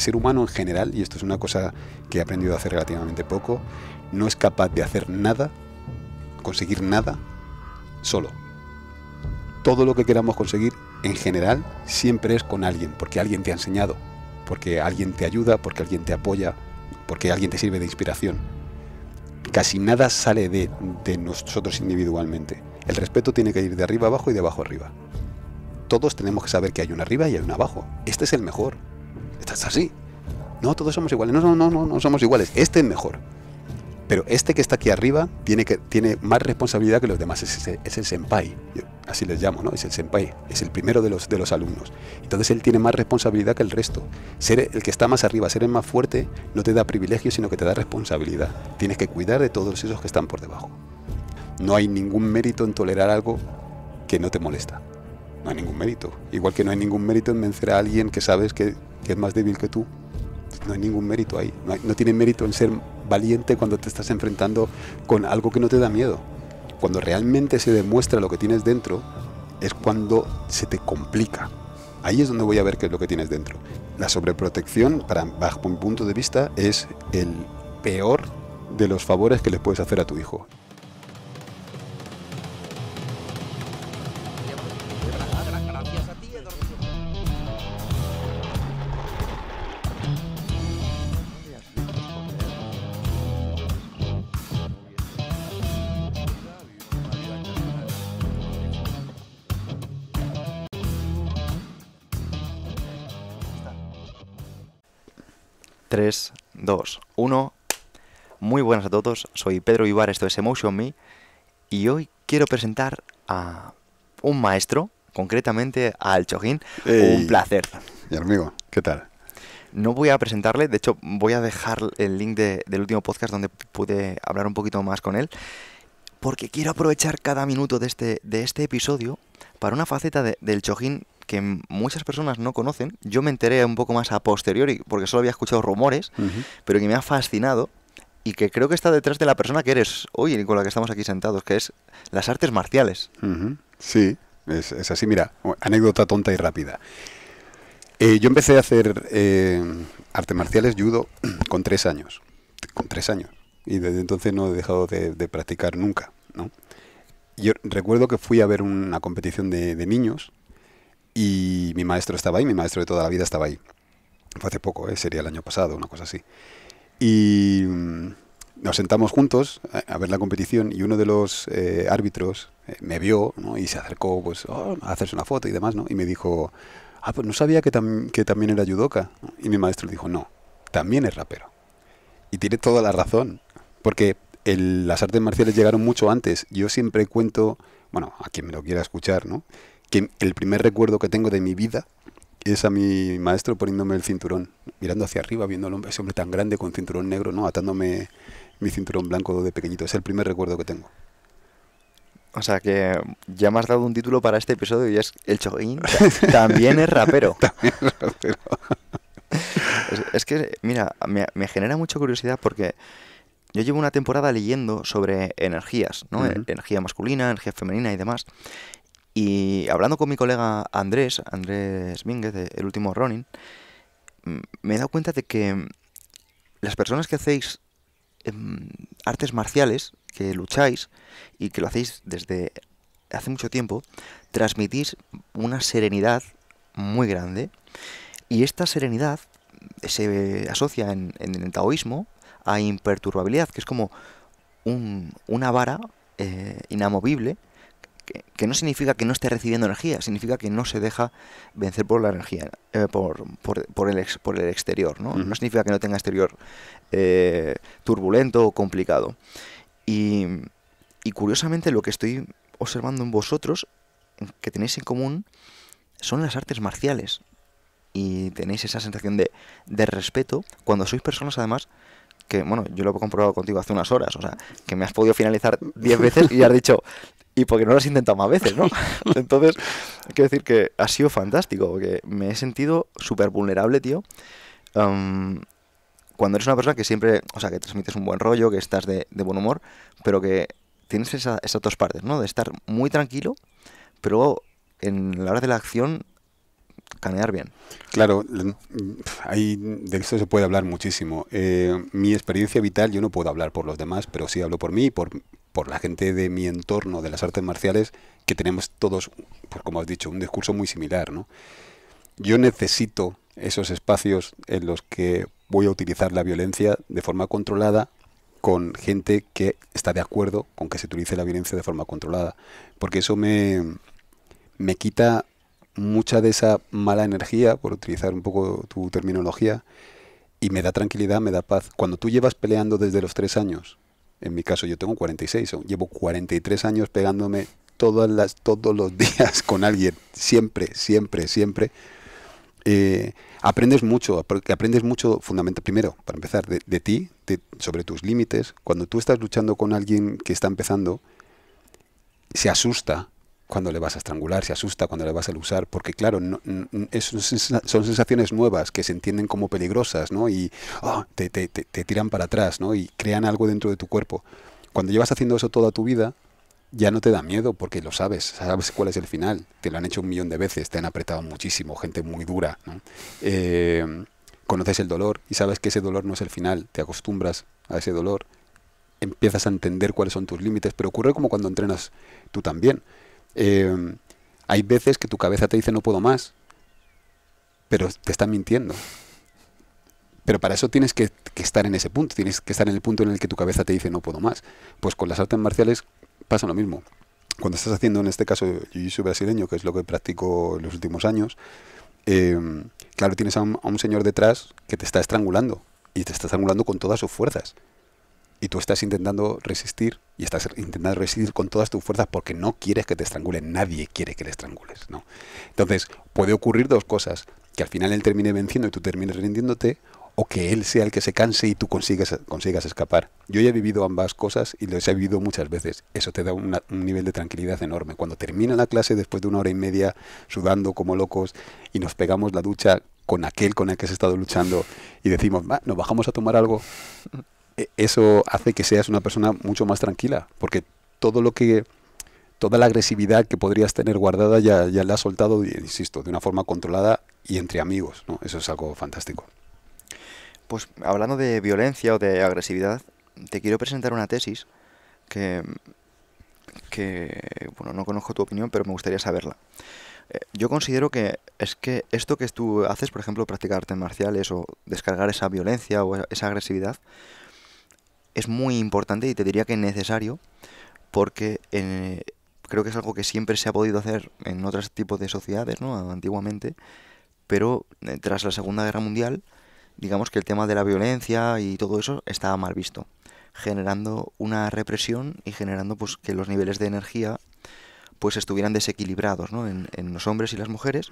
ser humano en general, y esto es una cosa que he aprendido hacer relativamente poco, no es capaz de hacer nada, conseguir nada, solo. Todo lo que queramos conseguir en general siempre es con alguien, porque alguien te ha enseñado, porque alguien te ayuda, porque alguien te apoya, porque alguien te sirve de inspiración. Casi nada sale de, de nosotros individualmente. El respeto tiene que ir de arriba abajo y de abajo arriba. Todos tenemos que saber que hay un arriba y hay un abajo. Este es el mejor, Estás así. No, todos somos iguales. No, no, no, no, no somos iguales. Este es mejor. Pero este que está aquí arriba tiene, que, tiene más responsabilidad que los demás. Es, el senpai. así les llamo, ¿no? Es el senpai. Es el primero de los, de los alumnos. Entonces él tiene más responsabilidad que el resto. Ser el que está más arriba, ser el más fuerte, no te da privilegio, sino que te da responsabilidad. Tienes que cuidar de todos esos que están por debajo. No hay ningún mérito en tolerar algo que no te molesta. No hay ningún mérito. Igual que no hay ningún mérito en vencer a alguien que sabes que que es más débil que tú. No hay ningún mérito ahí. No, tiene mérito en ser valiente cuando te estás enfrentando con algo que no te da miedo. Cuando realmente se demuestra lo que tienes dentro, es cuando se te complica. Ahí es donde voy a ver qué es lo que tienes dentro. La sobreprotección, para, bajo mi punto de vista, es el peor de los favores que le puedes hacer a tu hijo. 3, 2, 1. Muy buenas a todos, soy Pedro Ibar, esto es Emotion Me, y hoy quiero presentar a un maestro, concretamente al Chojín. un placer. Y amigo, ¿qué tal? No voy a presentarle, de hecho voy a dejar el link del último podcast donde pude hablar un poquito más con él, porque quiero aprovechar cada minuto de este, de este episodio para una faceta del Chojín que muchas personas no conocen. Yo me enteré un poco más a posteriori, porque solo había escuchado rumores, pero que me ha fascinado y que creo que está detrás de la persona que eres hoy y con la que estamos aquí sentados, que es las artes marciales. Sí, es, así. Mira, anécdota tonta y rápida. Eh, yo empecé a hacer eh, artes marciales, judo, con tres años. Con tres años. Y desde entonces no he dejado de, practicar nunca, ¿no? Yo recuerdo que fui a ver una competición de, de niños y mi maestro estaba ahí, mi maestro de toda la vida estaba ahí. Fue hace poco, ¿eh? sería el año pasado, una cosa así. Y mm, nos sentamos juntos a, ver la competición y uno de los eh, árbitros eh, me vio y se acercó pues, oh, a hacerse una foto y demás, ¿no? Y me dijo, ah, pues no sabía que, también era judoka. Y mi maestro dijo, no, también es rapero. Y tiene toda la razón, porque el, las artes marciales llegaron mucho antes. Yo siempre cuento, bueno, a quien me lo quiera escuchar, ¿no? que el primer recuerdo que tengo de mi vida es a mi maestro poniéndome el cinturón, mirando hacia arriba, viendo a hombre, ese hombre tan grande con cinturón negro, ¿no? Atándome mi cinturón blanco de pequeñito. Es el primer recuerdo que tengo. O sea que ya me has dado un título para este episodio y es El Choguín también es rapero. también es rapero. es, que, mira, me, me, genera mucha curiosidad porque yo llevo una temporada leyendo sobre energías, ¿no? Energía masculina, energía femenina y demás. Y hablando con mi colega Andrés, Andrés Mínguez, El Último Ronin, mm, me he dado cuenta de que las personas que hacéis em, artes marciales, que lucháis y que lo hacéis desde hace mucho tiempo, transmitís una serenidad muy grande. Y esta serenidad se asocia en, el taoísmo a imperturbabilidad, que es como una vara eh, inamovible que, no significa que no esté recibiendo energía, significa que no se deja vencer por la energía, eh, por, el por el exterior, ¿no? No significa que no tenga exterior eh, turbulento o complicado. Y, curiosamente lo que estoy observando en vosotros, que tenéis en común, son las artes marciales. Y tenéis esa sensación de, de respeto cuando sois personas además que, bueno, yo lo he comprobado contigo hace unas horas, o sea, que me has podido finalizar 10 veces y has dicho, y porque no lo has intentado más veces, ¿no? Entonces, que decir que ha sido fantástico, porque me he sentido súper vulnerable, tío. cuando eres una persona que siempre, o sea, que transmites un buen rollo, que estás de, buen humor, pero que tienes esas dos partes, ¿no? De estar muy tranquilo, pero en la hora de la acción escanear bien. Claro, mm, ahí de esto se puede hablar muchísimo. Eh, mi experiencia vital, yo no puedo hablar por los demás, pero sí hablo por mí y por, por la gente de mi entorno de las artes marciales, que tenemos todos, pues como has dicho, un discurso muy similar. Yo necesito esos espacios en los que voy a utilizar la violencia de forma controlada con gente que está de acuerdo con que se utilice la violencia de forma controlada, porque eso me, me quita mucha de esa mala energía, por utilizar un poco tu terminología, y me da tranquilidad, me da paz. Cuando tú llevas peleando desde los tres años, en mi caso yo tengo 46, llevo 43 años pegándome todas las, todos los días con alguien, siempre, siempre, siempre, eh, aprendes mucho, aprendes mucho fundamental, primero, para empezar, de, ti, sobre tus límites. Cuando tú estás luchando con alguien que está empezando, se asusta cuando le vas a estrangular, se asusta cuando le vas a usar, porque claro, son sensaciones nuevas que se entienden como peligrosas, ¿no? Y oh, te, tiran para atrás, ¿no? Y crean algo dentro de tu cuerpo. Cuando llevas haciendo eso toda tu vida, ya no te da miedo porque lo sabes, sabes cuál es el final, te lo han hecho un millón de veces, te han apretado muchísimo, gente muy dura, eh, conoces el dolor y sabes que ese dolor no es el final, te acostumbras a ese dolor, empiezas a entender cuáles son tus límites, pero ocurre como cuando entrenas tú también Em, hay veces que tu cabeza te dice no puedo más, pero te están mintiendo. Pero para eso tienes que, estar en ese punto, tienes que estar en el punto en el que tu cabeza te dice no puedo más. Pues con las artes marciales pasa lo mismo. Cuando estás haciendo, en este caso, yo soy brasileño, que es lo que practico en los últimos años, em, claro, tienes a un, a un señor detrás que te está estrangulando y te está estrangulando con todas sus fuerzas y tú estás intentando resistir y estás intentando resistir con todas tus fuerzas porque no quieres que te estrangulen, nadie quiere que le estrangules, ¿no? Entonces, puede ocurrir dos cosas, que al final él termine venciendo y tú termines rindiéndote o que él sea el que se canse y tú consigas, consigas escapar. Yo ya he vivido ambas cosas y lo he vivido muchas veces. Eso te da un nivel de tranquilidad enorme. Cuando termina la clase, después de una hora y media, sudando como locos, y nos pegamos la ducha con aquel con el que has estado luchando y decimos, nos bajamos a tomar algo, e, eso hace que seas una persona mucho más tranquila, porque todo lo que toda la agresividad que podrías tener guardada ya, la has soltado, insisto, de una forma controlada y entre amigos, ¿no? Eso es algo fantástico. Pues hablando de violencia o de agresividad, te quiero presentar una tesis que, que bueno, no conozco tu opinión, pero me gustaría saberla. Eh, yo considero que es que esto que tú haces, por ejemplo, practicar artes marciales o descargar esa violencia o esa agresividad, es muy importante y te diría que necesario porque eh, creo que es algo que siempre se ha podido hacer en otros tipos de sociedades, ¿no? Antiguamente, pero eh, tras la Segunda Guerra Mundial, digamos que el tema de la violencia y todo eso estaba mal visto, generando una represión y generando pues que los niveles de energía pues estuvieran desequilibrados, ¿no? En, los hombres y las mujeres.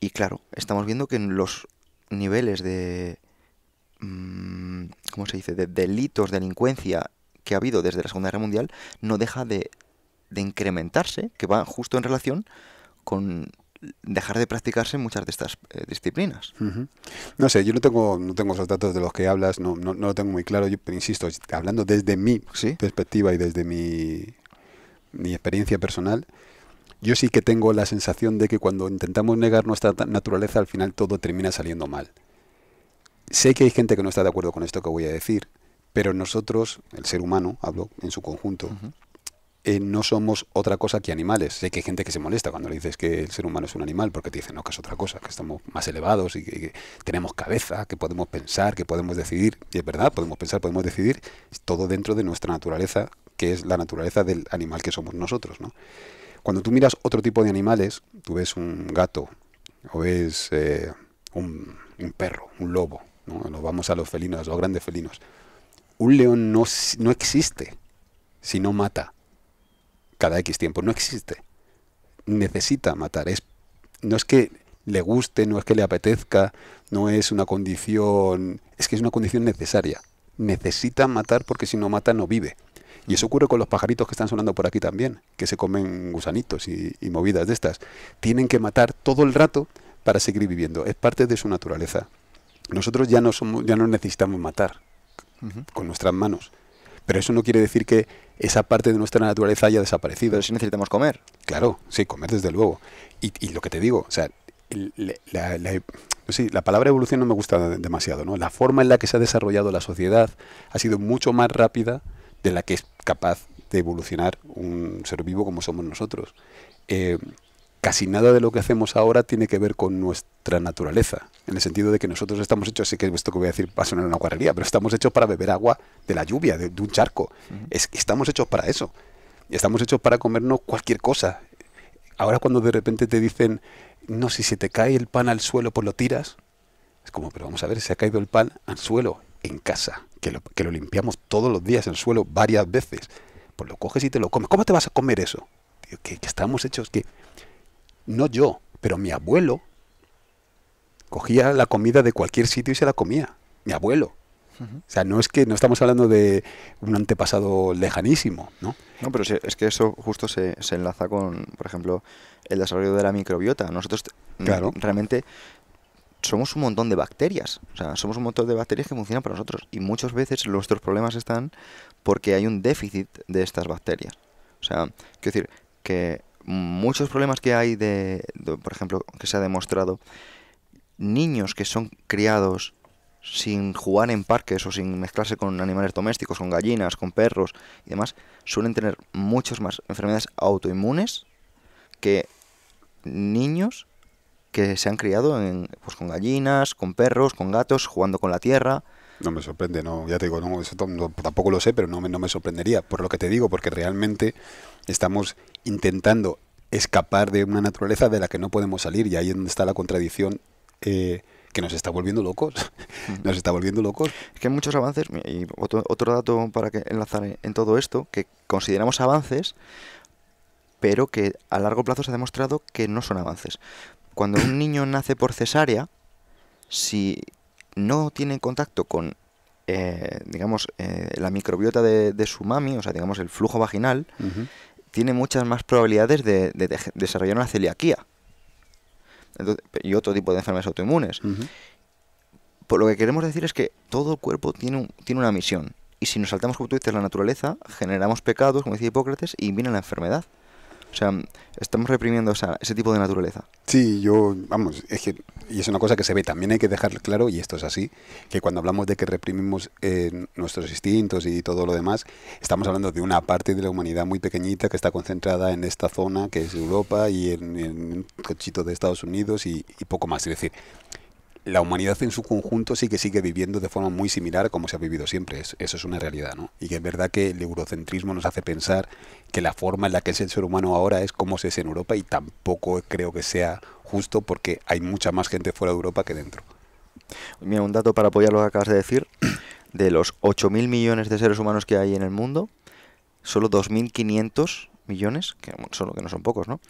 Y claro, estamos viendo que en los niveles de Mm, ¿cómo se dice?, de delitos, delincuencia que ha habido desde la Segunda Guerra Mundial, no deja de, incrementarse, que va justo en relación con dejar de practicarse muchas de estas eh, disciplinas. No sé, yo no tengo, no tengo esos datos de los que hablas, no, no, lo tengo muy claro, yo insisto, hablando desde mi perspectiva y desde mi, mi experiencia personal, yo sí que tengo la sensación de que cuando intentamos negar nuestra naturaleza, al final todo termina saliendo mal. Sé que hay gente que no está de acuerdo con esto que voy a decir, pero nosotros, el ser humano, hablo en su conjunto, eh, no somos otra cosa que animales. Sé que hay gente que se molesta cuando le dices que el ser humano es un animal, porque te dicen, no, que es otra cosa, que estamos más elevados y que, tenemos cabeza, que podemos pensar, que podemos decidir. Y es verdad, podemos pensar, podemos decidir, todo dentro de nuestra naturaleza, que es la naturaleza del animal que somos nosotros. Cuando tú miras otro tipo de animales, tú ves un gato o ves eh, un perro, un lobo, ¿no? Nos vamos a los felinos, a los grandes felinos. Un león no, no existe si no mata cada X tiempo. No existe. Necesita matar. Es, no es que le guste, no es que le apetezca, no es una condición, es que es una condición necesaria. Necesita matar porque si no mata no vive. Y eso ocurre con los pajaritos que están sonando por aquí también, que se comen gusanitos y movidas de estas. Tienen que matar todo el rato para seguir viviendo. Es parte de su naturaleza. Nosotros ya no, somos, ya no necesitamos matar con nuestras manos. Pero eso no quiere decir que esa parte de nuestra naturaleza haya desaparecido. Pero necesitamos comer. Claro, sí, comer desde luego. Y, lo que te digo, o sea, la, la, palabra evolución no me gusta demasiado, ¿no? La forma en la que se ha desarrollado la sociedad ha sido mucho más rápida de la que es capaz de evolucionar un ser vivo como somos nosotros. Eh, casi nada de lo que hacemos ahora tiene que ver con nuestra naturaleza, en el sentido de que nosotros estamos hechos, sé que esto que voy a decir va a sonar una guarrería, pero estamos hechos para beber agua de la lluvia, de, un charco. estamos hechos para eso. Y Estamos hechos para comernos cualquier cosa. Ahora cuando de repente te dicen, no, si se te cae el pan al suelo, pues lo tiras. Es como, pero vamos a ver, se ha caído el pan al suelo en casa, que lo, que lo limpiamos todos los días el suelo varias veces. Pues lo coges y te lo comes. ¿Cómo te vas a comer eso? que estamos hechos que no yo, pero mi abuelo cogía la comida de cualquier sitio y se la comía. Mi abuelo. O sea, no es que no estamos hablando de un antepasado lejanísimo, ¿no? No, pero es que eso justo se, enlaza con, por ejemplo, el desarrollo de la microbiota. Nosotros realmente somos un montón de bacterias. O sea, somos un montón de bacterias que funcionan para nosotros. Y muchas veces nuestros problemas están porque hay un déficit de estas bacterias. O sea, quiero decir que muchos problemas que hay de, por ejemplo, que se ha demostrado, niños que son criados sin jugar en parques o sin mezclarse con animales domésticos, con gallinas, con perros y demás, suelen tener muchas más enfermedades autoinmunes que niños que se han criado pues, con gallinas, con perros, con gatos, jugando con la tierra. No me sorprende, no, ya te digo, tampoco lo sé, pero no, no me sorprendería, por lo que te digo, porque realmente estamos intentando escapar de una naturaleza de la que no podemos salir y ahí es donde está la contradicción eh, que nos está volviendo locos. Mm. nos está volviendo locos. Es que hay muchos avances y otro, dato para enlazar en todo esto, que consideramos avances, pero que a largo plazo se ha demostrado que no son avances. Cuando un niño nace por cesárea, si no tiene contacto con, eh, digamos, eh, la microbiota de, su mami, o sea, digamos, el flujo vaginal, tiene muchas más probabilidades de, desarrollar una celiaquía y otro tipo de enfermedades autoinmunes. Por lo que queremos decir es que todo el cuerpo tiene, tiene una misión. Y si nos saltamos, como tú dices, la naturaleza, generamos pecados, como decía Hipócrates, y viene la enfermedad. O sea, estamos reprimiendo ese tipo de naturaleza. Sí, yo, vamos, es que, y es una cosa que se ve, también hay que dejar claro, y esto es así, que cuando hablamos de que reprimimos eh, nuestros instintos y todo lo demás, estamos hablando de una parte de la humanidad muy pequeñita que está concentrada en esta zona que es Europa y en, un cochito de Estados Unidos y, y poco más. Es decir, la humanidad en su conjunto sí que sigue viviendo de forma muy similar a como se ha vivido siempre. eso es una realidad, ¿no? Y que es verdad que el eurocentrismo nos hace pensar que la forma en la que es el ser humano ahora es como se es en Europa y tampoco creo que sea justo porque hay mucha más gente fuera de Europa que dentro. Mira, un dato para apoyar lo que acabas de decir. De los 8.000 millones de seres humanos que hay en el mundo, solo 2.500 millones, que solo que no son pocos, ¿no?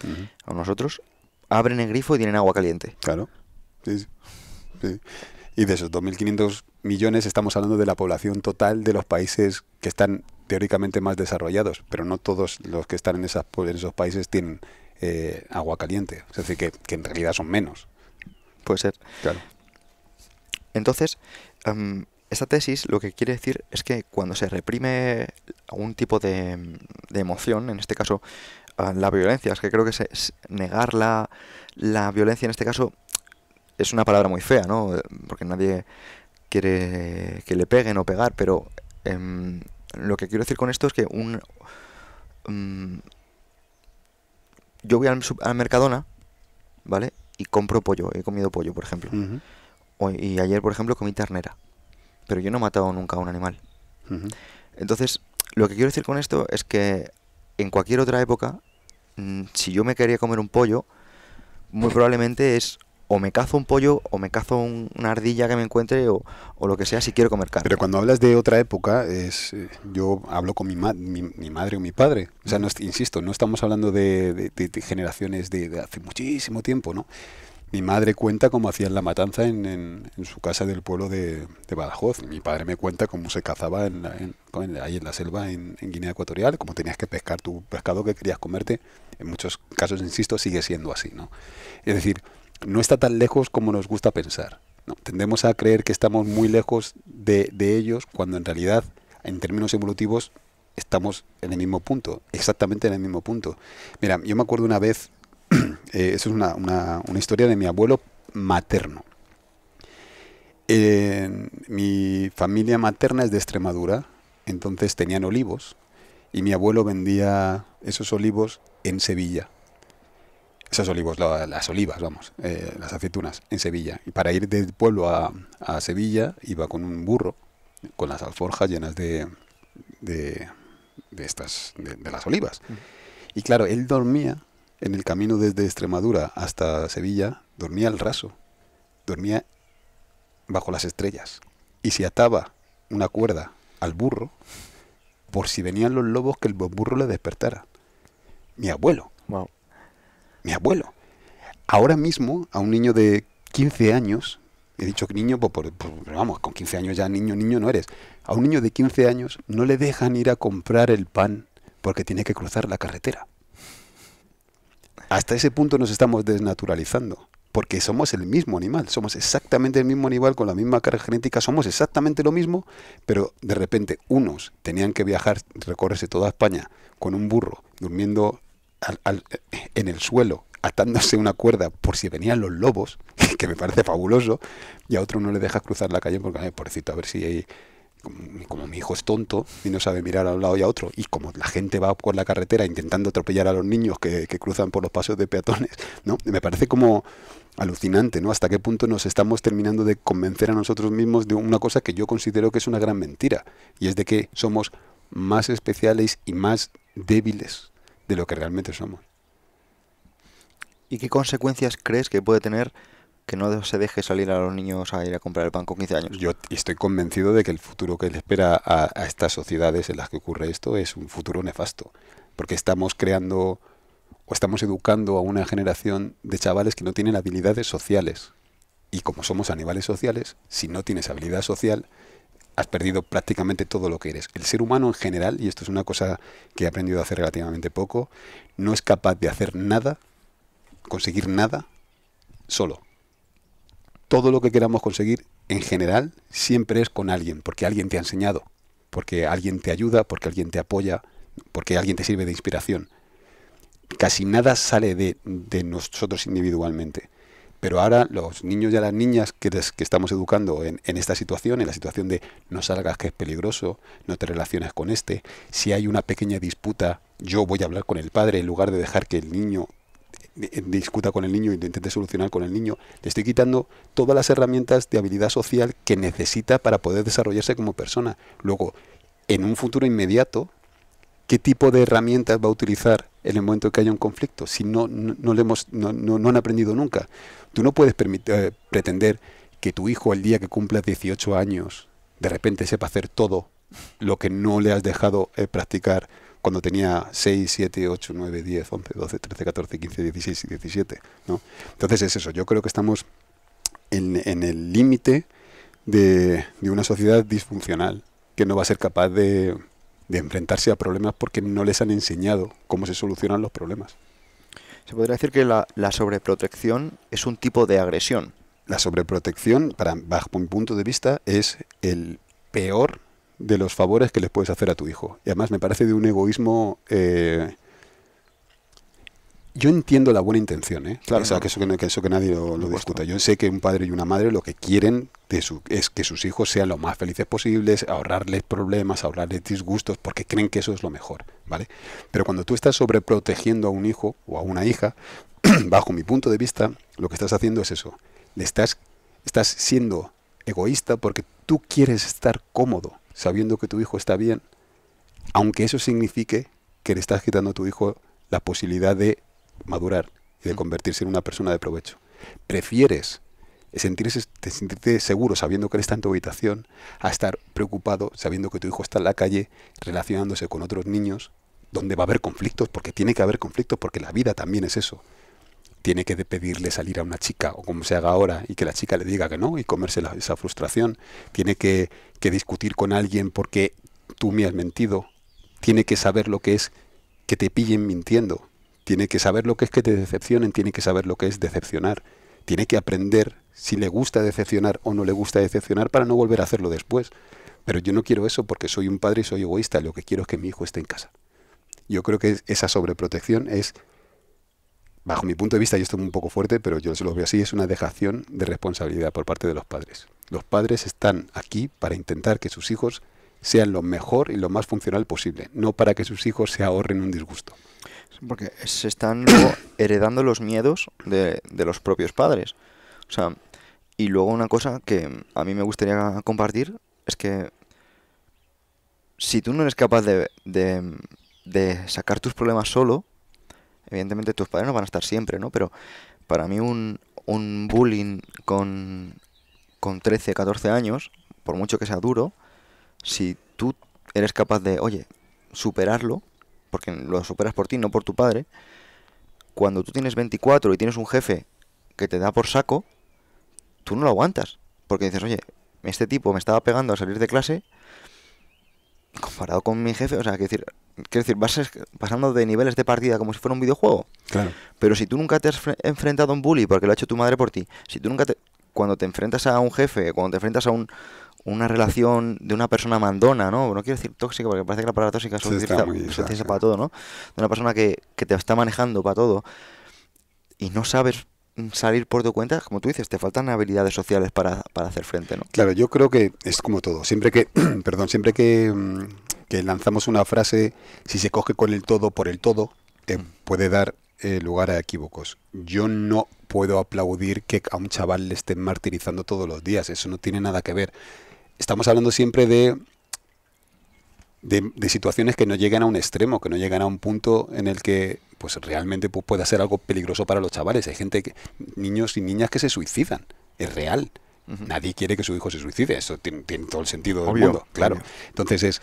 A nosotros, abren el grifo y tienen agua caliente. Claro. Sí, sí. Y de esos 2.500 millones estamos hablando de la población total de los países que están teóricamente más desarrollados, pero no todos los que están en, esas, en esos países tienen eh, agua caliente. Es decir, que, en realidad son menos. Puede ser. Claro. Entonces, em, esta tesis lo que quiere decir es que cuando se reprime algún tipo de, emoción, en este caso ah, la violencia, es que creo que es negar la violencia en este caso es una palabra muy fea, ¿no? Porque nadie quiere que le peguen o pegar, pero em, lo que quiero decir con esto es que un... Em, yo voy al, Mercadona, ¿vale? Y compro pollo, he comido pollo, por ejemplo. y ayer, por ejemplo, comí ternera. Pero yo no he matado nunca a un animal. Entonces, lo que quiero decir con esto es que en cualquier otra época, mm, si yo me quería comer un pollo, muy probablemente es o me cazo un pollo o me cazo una ardilla que me encuentre o, lo que sea si quiero comer carne. Pero cuando hablas de otra época, es eh, yo hablo con mi, madre o mi padre. O sea, no, insisto, no estamos hablando de, generaciones de, hace muchísimo tiempo, ¿no? Mi madre cuenta cómo hacían la matanza en, su casa del pueblo de, Badajoz. Mi padre me cuenta cómo se cazaba en la, ahí en la selva en, en Guinea Ecuatorial, cómo tenías que pescar tu pescado que querías comerte. En muchos casos, insisto, sigue siendo así, ¿no? Es decir, no está tan lejos como nos gusta pensar. tendemos a creer que estamos muy lejos de, ellos cuando en realidad, en términos evolutivos, estamos en el mismo punto, exactamente en el mismo punto. Mira, yo me acuerdo una vez, eh, es una, historia de mi abuelo materno. mi familia materna es de Extremadura, entonces tenían olivos y mi abuelo vendía esos olivos en Sevilla esos olivos, las olivas, vamos, eh, las aceitunas, en Sevilla. Y para ir del pueblo a, a, Sevilla iba con un burro, con las alforjas llenas de, de, estas, de, las olivas. Mm. Y claro, él dormía en el camino desde Extremadura hasta Sevilla, dormía al raso, dormía bajo las estrellas. Y si ataba una cuerda al burro por si venían los lobos que el burro le despertara. Mi abuelo mi abuelo. Ahora mismo, a un niño de 15 años, he dicho que niño, pues, vamos, con 15 años ya niño, niño no eres. A un niño de 15 años no le dejan ir a comprar el pan porque tiene que cruzar la carretera. Hasta ese punto nos estamos desnaturalizando, porque somos el mismo animal, somos exactamente el mismo animal con la misma carga genética, somos exactamente lo mismo, pero de repente unos tenían que viajar, recorrerse toda España con un burro, durmiendo al, en el suelo atándose una cuerda por si venían los lobos, que me parece fabuloso, y a otro no le dejas cruzar la calle porque, ay, pobrecito, a ver si hay, como, mi hijo es tonto y no sabe mirar a un lado y a otro, y como la gente va por la carretera intentando atropellar a los niños que, que cruzan por los pasos de peatones, ¿no? Me parece como alucinante, ¿no? Hasta qué punto nos estamos terminando de convencer a nosotros mismos de una cosa que yo considero que es una gran mentira, y es de que somos más especiales y más débiles de lo que realmente somos. ¿Y qué consecuencias crees que puede tener que no se deje salir a los niños a ir a comprar el pan con 15 años? Yo estoy convencido de que el futuro que le espera a, a estas sociedades en las que ocurre esto es un futuro nefasto, porque estamos creando o estamos educando a una generación de chavales que no tienen habilidades sociales. Y como somos animales sociales, si no tienes habilidad social, has perdido prácticamente todo lo que eres. El ser humano en general, y esto es una cosa que he aprendido a hacer relativamente poco, no es capaz de hacer nada, conseguir nada, solo. Todo lo que queramos conseguir en general siempre es con alguien, porque alguien te ha enseñado, porque alguien te ayuda, porque alguien te apoya, porque alguien te sirve de inspiración. Casi nada sale de, de nosotros individualmente. Pero ahora los niños y las niñas que, estamos educando en, esta situación, en la situación de no salgas que es peligroso, no te relaciones con este, si hay una pequeña disputa, yo voy a hablar con el padre en lugar de dejar que el niño eh, eh, discuta con el niño y te intente solucionar con el niño, le estoy quitando todas las herramientas de habilidad social que necesita para poder desarrollarse como persona. Luego, en un futuro inmediato, ¿qué tipo de herramientas va a utilizar en el momento que haya un conflicto, si no, no, le hemos, no, han aprendido nunca. Tú no puedes eh, pretender que tu hijo al día que cumpla 18 años de repente sepa hacer todo lo que no le has dejado eh, practicar cuando tenía 6, 7, 8, 9, 10, 11, 12, 13, 14, 15, 16 y 17. ¿no? Entonces es eso, yo creo que estamos en, el límite de una sociedad disfuncional que no va a ser capaz de, de enfrentarse a problemas porque no les han enseñado cómo se solucionan los problemas. Se podría decir que la, sobreprotección es un tipo de agresión. La sobreprotección, para, bajo mi punto de vista, es el peor de los favores que les puedes hacer a tu hijo. Y además me parece de un egoísmo eh, yo entiendo la buena intención, ¿eh? Claro, o sea, que eso que, eso que nadie lo, discuta. Yo sé que un padre y una madre lo que quieren es que sus hijos sean lo más felices posibles, ahorrarles problemas, ahorrarles disgustos, porque creen que eso es lo mejor, ¿vale? Pero cuando tú estás sobreprotegiendo a un hijo o a una hija, bajo mi punto de vista, lo que estás haciendo es eso. Le estás, estás siendo egoísta porque tú quieres estar cómodo, sabiendo que tu hijo está bien, aunque eso signifique que le estás quitando a tu hijo la posibilidad de madurar y de convertirse en una persona de provecho. Prefieres sentirte seguro sabiendo que él está en tu habitación a estar preocupado sabiendo que tu hijo está en la calle relacionándose con otros niños donde va a haber conflictos, porque tiene que haber conflictos, porque la vida también es eso. Tiene que pedirle salir a una chica, o como se haga ahora, y que la chica le diga que no, y comerse esa frustración. Tiene que discutir con alguien porque tú me has mentido. Tiene que saber lo que es que te pillen mintiendo tiene que saber lo que es que te decepcionen, tiene que saber lo que es decepcionar, tiene que aprender si le gusta decepcionar o no le gusta decepcionar para no volver a hacerlo después. Pero yo no quiero eso porque soy un padre y soy egoísta, lo que quiero es que mi hijo esté en casa. Yo creo que esa sobreprotección es, bajo mi punto de vista, y esto es un poco fuerte, pero yo se lo veo así, es una dejación de responsabilidad por parte de los padres. Los padres están aquí para intentar que sus hijos sean lo mejor y lo más funcional posible, no para que sus hijos se ahorren un disgusto. Porque se están heredando los miedos de, los propios padres. O sea, y luego una cosa que a mí me gustaría compartir es que si tú no eres capaz de, de, sacar tus problemas solo, evidentemente tus padres no van a estar siempre, ¿no? Pero para mí un, bullying con, con 13, 14 años, por mucho que sea duro, si tú eres capaz de, oye, superarlo, porque lo superas por ti, no por tu padre, cuando tú tienes 24 y tienes un jefe que te da por saco, tú no lo aguantas. Porque dices, oye, este tipo me estaba pegando a salir de clase comparado con mi jefe. O sea, quiero decir, quiero decir vas pasando de niveles de partida como si fuera un videojuego. Claro. Pero si tú nunca te has enfrentado a un bully porque lo ha hecho tu madre por ti, si tú nunca te. Cuando te enfrentas a un jefe, cuando te enfrentas a un, una relación de una persona mandona, ¿no? No quiero decir tóxica, porque parece que la palabra tóxica se, utiliza, para todo, ¿no? De una persona que, te está manejando para todo y no sabes salir por tu cuenta, como tú dices, te faltan habilidades sociales para, para hacer frente, ¿no? Claro, yo creo que es como todo. Siempre que, perdón, siempre mm, que, lanzamos una frase, si se coge con el todo por el todo, mm. puede dar eh, lugar a equívocos. Yo no puedo aplaudir que a un chaval le estén martirizando todos los días. Eso no tiene nada que ver estamos hablando siempre de, de, situaciones que no llegan a un extremo, que no llegan a un punto en el que pues realmente pues, pueda ser algo peligroso para los chavales. Hay gente, niños y niñas que se suicidan, es real. Nadie quiere que su hijo se suicide, eso tiene, todo el sentido del mundo, claro. Entonces es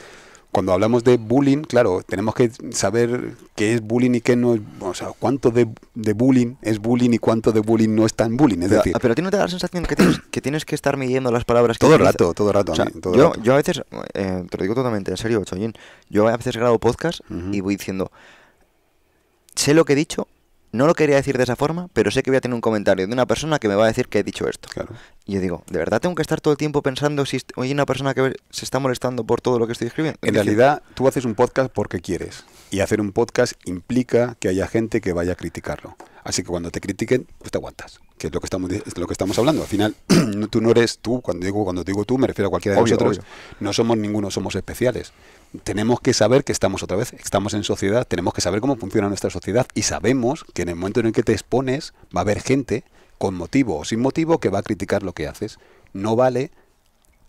cuando hablamos de bullying, claro, tenemos que saber qué es bullying y qué no es, o sea, cuánto de, de bullying es bullying y cuánto de bullying no está en bullying. Es pero, decir, ah, pero a no te da la sensación que tienes que, tienes que estar midiendo las palabras que Todo el rato, todo el rato. yo, yo, a veces, eh, te lo digo totalmente, en serio, Choyin, yo a veces grabo podcast y voy diciendo, sé lo que he dicho, no lo quería decir de esa forma, pero sé que voy a tener un comentario de una persona que me va a decir que he dicho esto. Claro. Y yo digo, ¿de verdad tengo que estar todo el tiempo pensando si hay una persona que se está molestando por todo lo que estoy escribiendo? En realidad, tú haces un podcast porque quieres. Y hacer un podcast implica que haya gente que vaya a criticarlo. Así que cuando te critiquen, pues te aguantas, que es lo que estamos, lo que estamos hablando. Al final, tú no eres tú, cuando digo, cuando digo tú, me refiero a cualquiera de nosotros, no somos ninguno, somos especiales. Tenemos que saber que estamos otra vez, estamos en sociedad, tenemos que saber cómo funciona nuestra sociedad y sabemos que en el momento en el que te expones va a haber gente con motivo o sin motivo que va a criticar lo que haces. No vale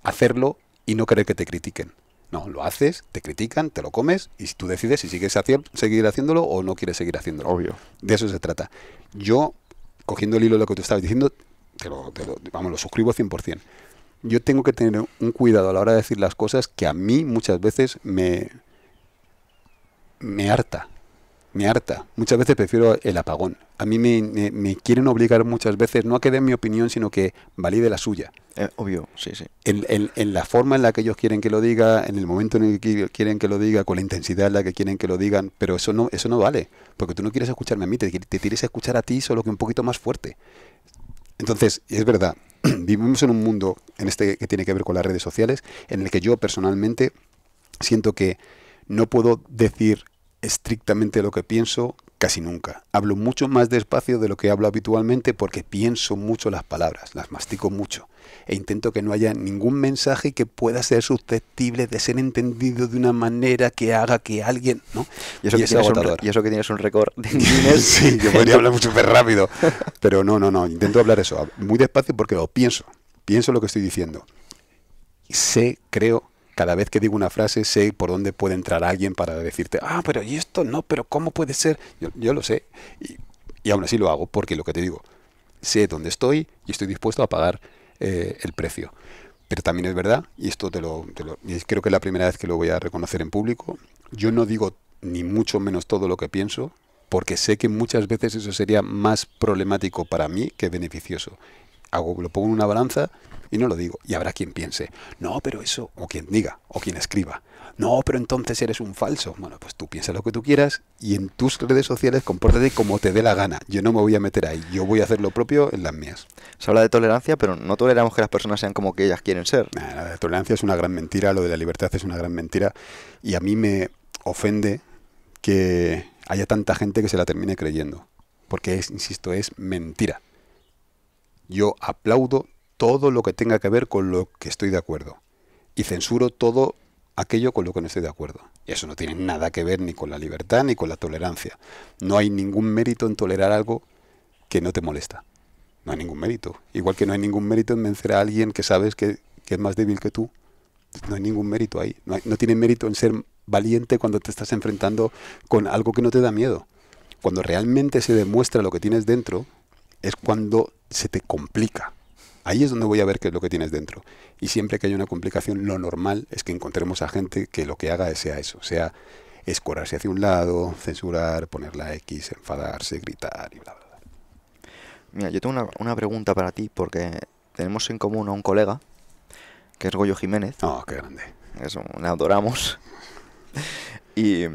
hacerlo y no querer que te critiquen. No, lo haces, te critican, te lo comes y tú decides si sigues seguir haciéndolo o no quieres seguir haciéndolo. Obvio. De eso se trata. Yo, cogiendo el hilo de lo que tú estabas diciendo, te lo, te lo, vamos, lo suscribo 100%. Yo tengo que tener un cuidado a la hora de decir las cosas que a mí muchas veces me, me harta me harta. Muchas veces prefiero el apagón. A mí me, quieren obligar muchas veces no a que den mi opinión, sino que valide la suya. Eh, obvio, sí, sí. En, en, la forma en la que ellos quieren que lo diga, en el momento en el que quieren que lo diga, con la intensidad en la que quieren que lo digan, pero eso no, eso no vale, porque tú no quieres escucharme a mí, te, te quieres escuchar a ti, solo que un poquito más fuerte. Entonces, es verdad, vivimos en un mundo en este que tiene que ver con las redes sociales, en el que yo personalmente siento que no puedo decir estrictamente lo que pienso casi nunca. Hablo mucho más despacio de lo que hablo habitualmente porque pienso mucho las palabras, las mastico mucho e intento que no haya ningún mensaje que pueda ser susceptible de ser entendido de una manera que haga que alguien, ¿no? Y eso, que, tienes un, récord de sí, yo podría hablar más rápido, pero no, no, no, intento hablar eso muy despacio porque lo pienso, pienso lo que estoy diciendo. Sé, creo cada vez que digo una frase sé por dónde puede entrar alguien para decirte, ah, pero ¿y esto no? ¿Pero cómo puede ser? Yo, lo sé y, aún así lo hago porque lo que te digo, sé dónde estoy y estoy dispuesto a pagar eh, el precio. Pero también es verdad, y esto te lo, creo que es la primera vez que lo voy a reconocer en público, yo no digo ni mucho menos todo lo que pienso, porque sé que muchas veces eso sería más problemático para mí que beneficioso lo pongo en una balanza y no lo digo. Y habrá quien piense, no, pero eso, o quien diga, o quien escriba, no, pero entonces eres un falso. Bueno, pues tú piensas lo que tú quieras y en tus redes sociales compórtate como te dé la gana. Yo no me voy a meter ahí, yo voy a hacer lo propio en las mías. Se habla de tolerancia, pero no toleramos que las personas sean como que ellas quieren ser. la tolerancia es una gran mentira, lo de la libertad es una gran mentira y a mí me ofende que haya tanta gente que se la termine creyendo. Porque, es, insisto, es mentira. Yo aplaudo todo lo que tenga que ver con lo que estoy de acuerdo y censuro todo aquello con lo que no estoy de acuerdo. Y eso no tiene nada que ver ni con la libertad ni con la tolerancia. No hay ningún mérito en tolerar algo que no te molesta. No hay ningún mérito. Igual que no hay ningún mérito en vencer a alguien que sabes que, es más débil que tú. No hay ningún mérito ahí. no tiene mérito en ser valiente cuando te estás enfrentando con algo que no te da miedo. Cuando realmente se demuestra lo que tienes dentro, es cuando se te complica. Ahí es donde voy a ver qué es lo que tienes dentro. Y siempre que hay una complicación, lo normal es que encontremos a gente que lo que haga sea eso, sea escorarse hacia un lado, censurar, poner la X, enfadarse, gritar y bla, bla, bla. Mira, yo tengo una, pregunta para ti porque tenemos en común a un colega, que es Goyo Jiménez. Oh, qué grande. Eso, le adoramos. y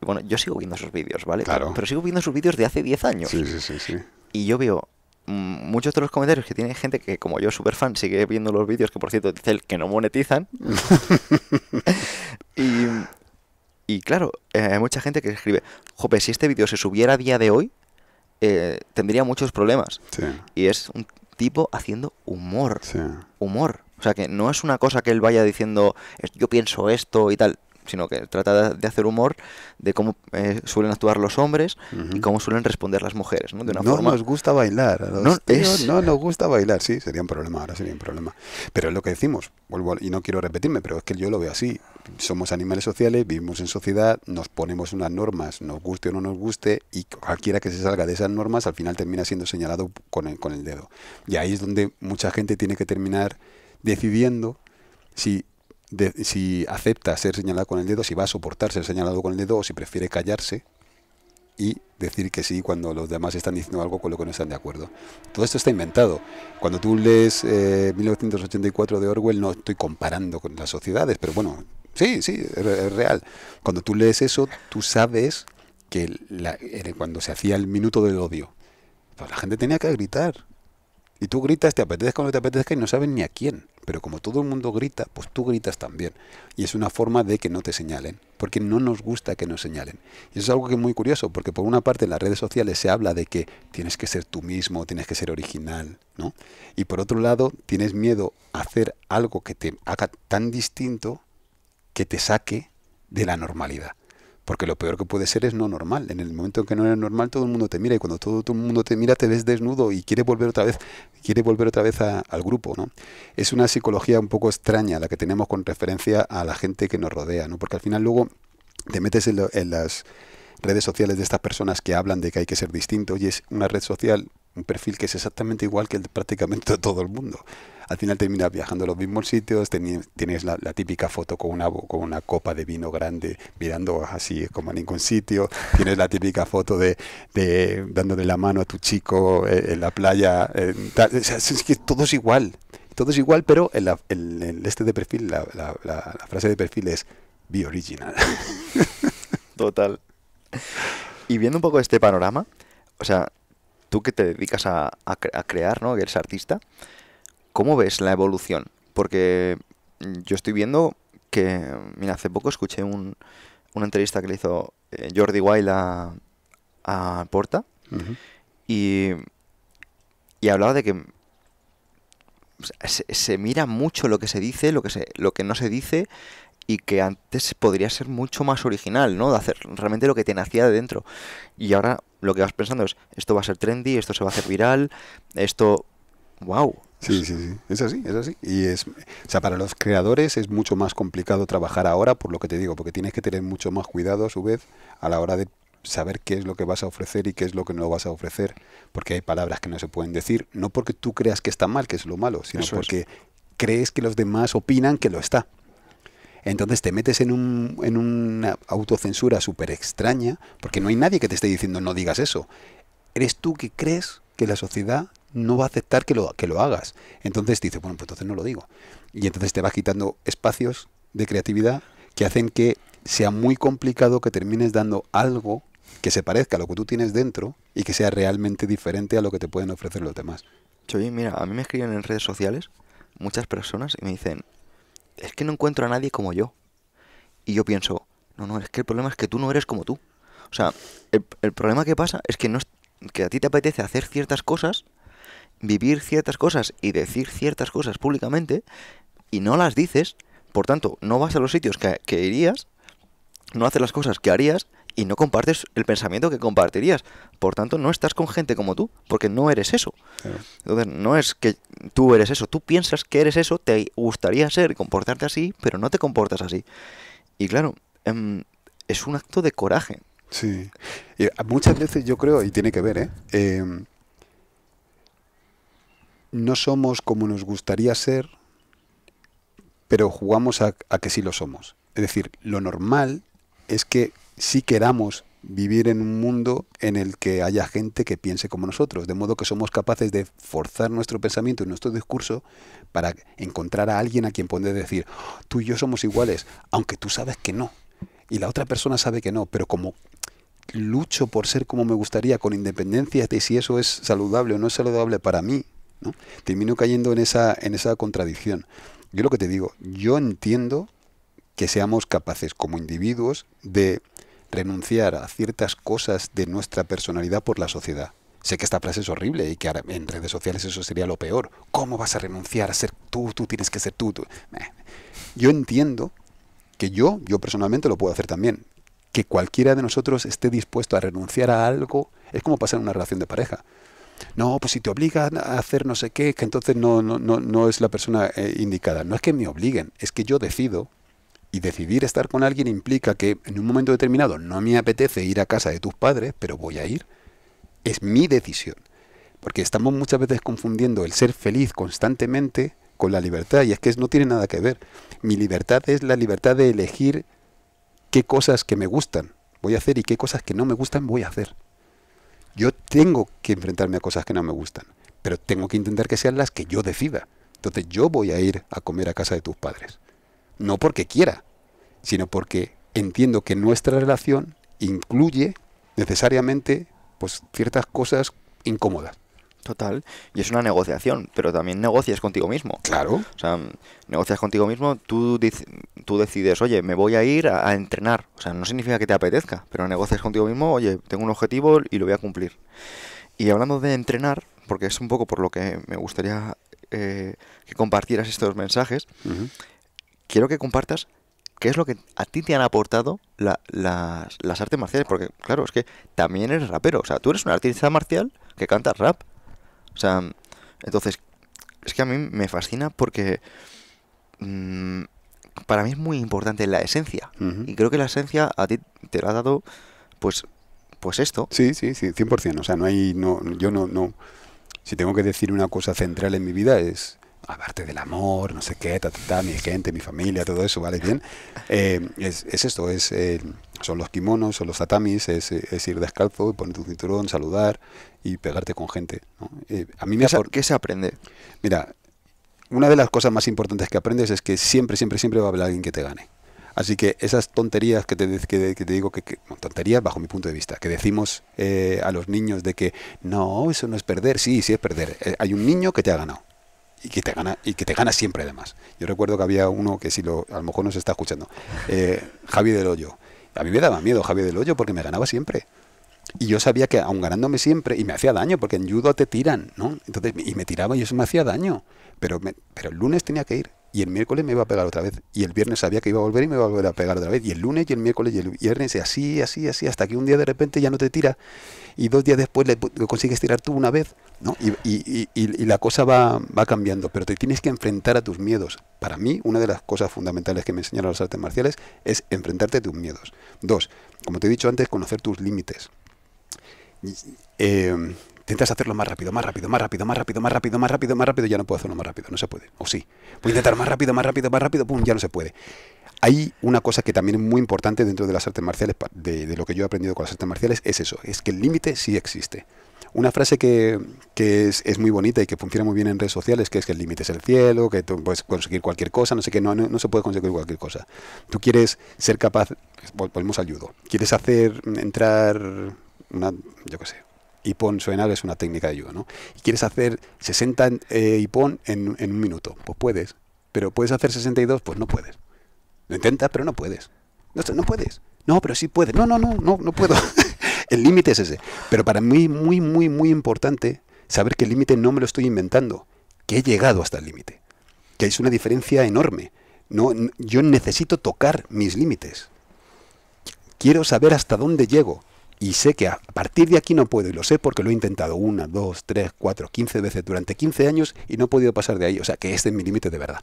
bueno, yo sigo viendo sus vídeos, ¿vale? Claro. Pero, sigo viendo sus vídeos de hace 10 años. Sí, sí, sí, sí. Y yo veo Mm, muchos de los comentarios que tiene gente que, como yo, super fan, sigue viendo los vídeos que, por cierto, dice el que no monetizan. y, claro, eh, hay mucha gente que escribe, jope, si este vídeo se subiera a día de hoy, eh, tendría muchos problemas. Y es un tipo haciendo humor. Humor. O sea, que no es una cosa que él vaya diciendo, yo pienso esto y tal sino que trata de hacer humor de cómo eh, suelen actuar los hombres y cómo suelen responder las mujeres, ¿no? De una no nos gusta bailar, no, nos gusta bailar, sí, sería un problema, ahora sería un problema. Pero es lo que decimos, y no quiero repetirme, pero es que yo lo veo así. Somos animales sociales, vivimos en sociedad, nos ponemos unas normas, nos guste o no nos guste, y cualquiera que se salga de esas normas al final termina siendo señalado con el, con el dedo. Y ahí es donde mucha gente tiene que terminar decidiendo si si acepta ser señalado con el dedo, si va a soportar ser señalado con el dedo o si prefiere callarse y decir que sí cuando los demás están diciendo algo con lo que no están de acuerdo. Todo esto está inventado. Cuando tú lees 1984 eh, de Orwell, no estoy comparando con las sociedades, pero bueno, sí, sí, es, real. Cuando tú lees eso, tú sabes que eh, cuando se hacía el minuto del odio, pues la gente tenía que gritar y tú gritas, te apetezca o no te apetezca y no saben ni a quién. Pero como todo el mundo grita, pues tú gritas también. Y es una forma de que no te señalen, porque no nos gusta que nos señalen. Y eso es algo que es muy curioso, porque por una parte en las redes sociales se habla de que tienes que ser tú mismo, tienes que ser original, ¿no? Y por otro lado, tienes miedo a hacer algo que te haga tan distinto que te saque de la normalidad. Porque lo peor que puede ser es no normal. En el momento en que no eres normal, todo el mundo te mira. Y cuando todo, el mundo te mira, te ves desnudo y quiere volver otra vez, quiere volver otra vez al grupo. ¿no? Es una psicología un poco extraña la que tenemos con referencia a la gente que nos rodea. ¿no? Porque al final luego te metes en, las redes sociales de estas personas que hablan de que hay que ser distinto y es una red social un perfil que es exactamente igual que el de prácticamente todo el mundo. Al final terminas viajando a los mismos sitios, tienes la, típica foto con una, con una copa de vino grande mirando así como a ningún sitio, tienes la típica foto de, dándole la mano a tu chico eh, en, la playa, que todo es igual, todo es igual, pero en, este de perfil, la, la, frase de perfil es be original. Total. Y viendo un poco este panorama, o sea, tú que te dedicas a, crear, ¿no? Que eres artista, ¿cómo ves la evolución? Porque yo estoy viendo que, mira, hace poco escuché una entrevista que le hizo eh, Jordi Wild a, Porta y, y, hablaba de que se, se, mira mucho lo que se dice, lo que, se, lo que no se dice y que antes podría ser mucho más original, ¿no? De hacer realmente lo que te nacía de dentro. Y ahora lo que vas pensando es, esto va a ser trendy, esto se va a hacer viral, esto... ¡Wow! Sí, sí, sí, es así, es así. Y es, o sea, para los creadores es mucho más complicado trabajar ahora, por lo que te digo, porque tienes que tener mucho más cuidado a su vez a la hora de saber qué es lo que vas a ofrecer y qué es lo que no vas a ofrecer, porque hay palabras que no se pueden decir, no porque tú creas que está mal, que es lo malo, sino porque crees que los demás opinan que lo está. Entonces te metes en, un, en una autocensura súper extraña, porque no hay nadie que te esté diciendo no digas eso. Eres tú que crees que la sociedad no va a aceptar que lo, que lo hagas. Entonces dices, bueno, pues entonces no lo digo. Y entonces te vas quitando espacios de creatividad que hacen que sea muy complicado que termines dando algo que se parezca a lo que tú tienes dentro y que sea realmente diferente a lo que te pueden ofrecer los demás. Choy, mira, a mí me escriben en redes sociales muchas personas y me dicen, es que no encuentro a nadie como yo. Y yo pienso, no, no, es que el problema es que tú no eres como tú. O sea, el, problema que pasa es que, no que a ti te apetece hacer ciertas cosas, vivir ciertas cosas y decir ciertas cosas públicamente, y no las dices, por tanto, no vas a los sitios que, que irías, no haces las cosas que harías, y no compartes el pensamiento que compartirías. Por tanto, no estás con gente como tú, porque no eres eso. Entonces, no es que tú eres eso, tú piensas que eres eso, te gustaría ser, comportarte así, pero no te comportas así. Y claro, em, es un acto de coraje. Sí. Ah, muchas veces yo creo, y tiene que ver, ¿eh? em, no somos como nos gustaría ser, pero jugamos a, que sí lo somos. Es decir, lo normal es que si queramos vivir en un mundo en el que haya gente que piense como nosotros, de modo que somos capaces de forzar nuestro pensamiento y nuestro discurso para encontrar a alguien a quien poder decir, tú y yo somos iguales, aunque tú sabes que no, y la otra persona sabe que no, pero como lucho por ser como me gustaría, con independencia de si eso es saludable o no es saludable para mí, ¿no? termino cayendo en esa, en esa contradicción. Yo lo que te digo, yo entiendo que seamos capaces como individuos de renunciar a ciertas cosas de nuestra personalidad por la sociedad. Sé que esta frase es horrible y que en redes sociales eso sería lo peor. ¿Cómo vas a renunciar a ser tú? Tú tienes que ser tú. Yo entiendo que yo, yo personalmente lo puedo hacer también. Que cualquiera de nosotros esté dispuesto a renunciar a algo es como pasar una relación de pareja. No, pues si te obligan a hacer no sé qué, que entonces no, no, no, no es la persona eh, indicada. No es que me obliguen, es que yo decido y decidir estar con alguien implica que en un momento determinado no me apetece ir a casa de tus padres, pero voy a ir. Es mi decisión. Porque estamos muchas veces confundiendo el ser feliz constantemente con la libertad. Y es que no tiene nada que ver. Mi libertad es la libertad de elegir qué cosas que me gustan voy a hacer y qué cosas que no me gustan voy a hacer. Yo tengo que enfrentarme a cosas que no me gustan, pero tengo que intentar que sean las que yo decida. Entonces yo voy a ir a comer a casa de tus padres no porque quiera, sino porque entiendo que nuestra relación incluye necesariamente pues ciertas cosas incómodas. Total. Y es una negociación, pero también negocias contigo mismo. Claro. O sea, negocias contigo mismo, tú, tú decides, oye, me voy a ir a, entrenar. O sea, no significa que te apetezca, pero negocias contigo mismo, oye, tengo un objetivo y lo voy a cumplir. Y hablando de entrenar, porque es un poco por lo que me gustaría eh, que compartieras estos mensajes, quiero que compartas qué es lo que a ti te han aportado las, artes marciales. Porque, claro, es que también eres rapero. O sea, tú eres una artista marcial que canta rap. O sea, entonces, es que a mí me fascina porque mm, para mí es muy importante la esencia. Y creo que la esencia a ti te la ha dado, pues, pues esto. Sí, sí, sí, 100%. O sea, no hay, no, yo no, no, si tengo que decir una cosa central en mi vida es aparte del amor, no sé qué, ta, mi gente, mi familia, todo eso, ¿vale? Bien. Eh, es, esto, es, eh, son los kimonos, son los tatamis, es, ir descalzo, ponerte un cinturón, saludar y pegarte con gente. Eh, a mí me ¿Por qué se aprende? Mira, una de las cosas más importantes que aprendes es que siempre, siempre, siempre va a haber alguien que te gane. Así que esas tonterías que te, te digo, que, tonterías bajo mi punto de vista, que decimos a los niños de que no, eso no es perder, sí, sí es perder. hay un niño que te ha ganado y que te gana y que te gana siempre además. Yo recuerdo que había uno que si lo, a lo mejor se está escuchando, eh, Javi del Hoyo. A mí me daba miedo Javi del Hoyo porque me ganaba siempre. Y yo sabía que aun ganándome siempre, y me hacía daño, porque en judo te tiran, ¿no? Entonces, y me tiraba y eso me hacía daño. Pero, pero el lunes tenía que ir, y el miércoles me iba a pegar otra vez, y el viernes sabía que iba a volver y me iba a volver a pegar otra vez, y el lunes y el miércoles y el viernes, y así, así, así, hasta que un día de repente ya no te tira y dos días después lo consigues tirar tú una vez, ¿no? Y, y, y, la cosa va, cambiando, pero te tienes que enfrentar a tus miedos. Para mí, una de las cosas fundamentales que me enseñaron las artes marciales es enfrentarte a tus miedos. Dos, como te he dicho antes, conocer tus límites. intentas hacerlo más rápido, más rápido, más rápido, más rápido, más rápido, más rápido, más rápido, ya no puedo hacerlo más rápido, no se puede. O sí. Voy a intentar más rápido, más rápido, más rápido, pum, ya no se puede hay una cosa que también es muy importante dentro de las artes marciales, de, lo que yo he aprendido con las artes marciales, es eso, es que el límite sí existe. Una frase que, es, muy bonita y que funciona muy bien en redes sociales, que es que el límite es el cielo, que tú puedes conseguir cualquier cosa, no sé qué, no, no, se puede conseguir cualquier cosa. Tú quieres ser capaz, ponemos ayudo. quieres hacer entrar una, yo qué sé, hipón suenal es una técnica de judo, ¿no? Y quieres hacer 60 eh, hipón en, en un minuto, pues puedes, pero puedes hacer 62, pues no puedes. Lo intentas, pero no puedes. No, puedes. No, pero sí puedes. No, no, no, no, no puedo. el límite es ese. Pero para mí muy, muy, muy importante saber que el límite no me lo estoy inventando, que he llegado hasta el límite. Que es una diferencia enorme. No, yo necesito tocar mis límites. Quiero saber hasta dónde llego. Y sé que a partir de aquí no puedo, y lo sé porque lo he intentado una, dos, tres, cuatro, quince veces durante quince años y no he podido pasar de ahí. O sea que este es mi límite de verdad.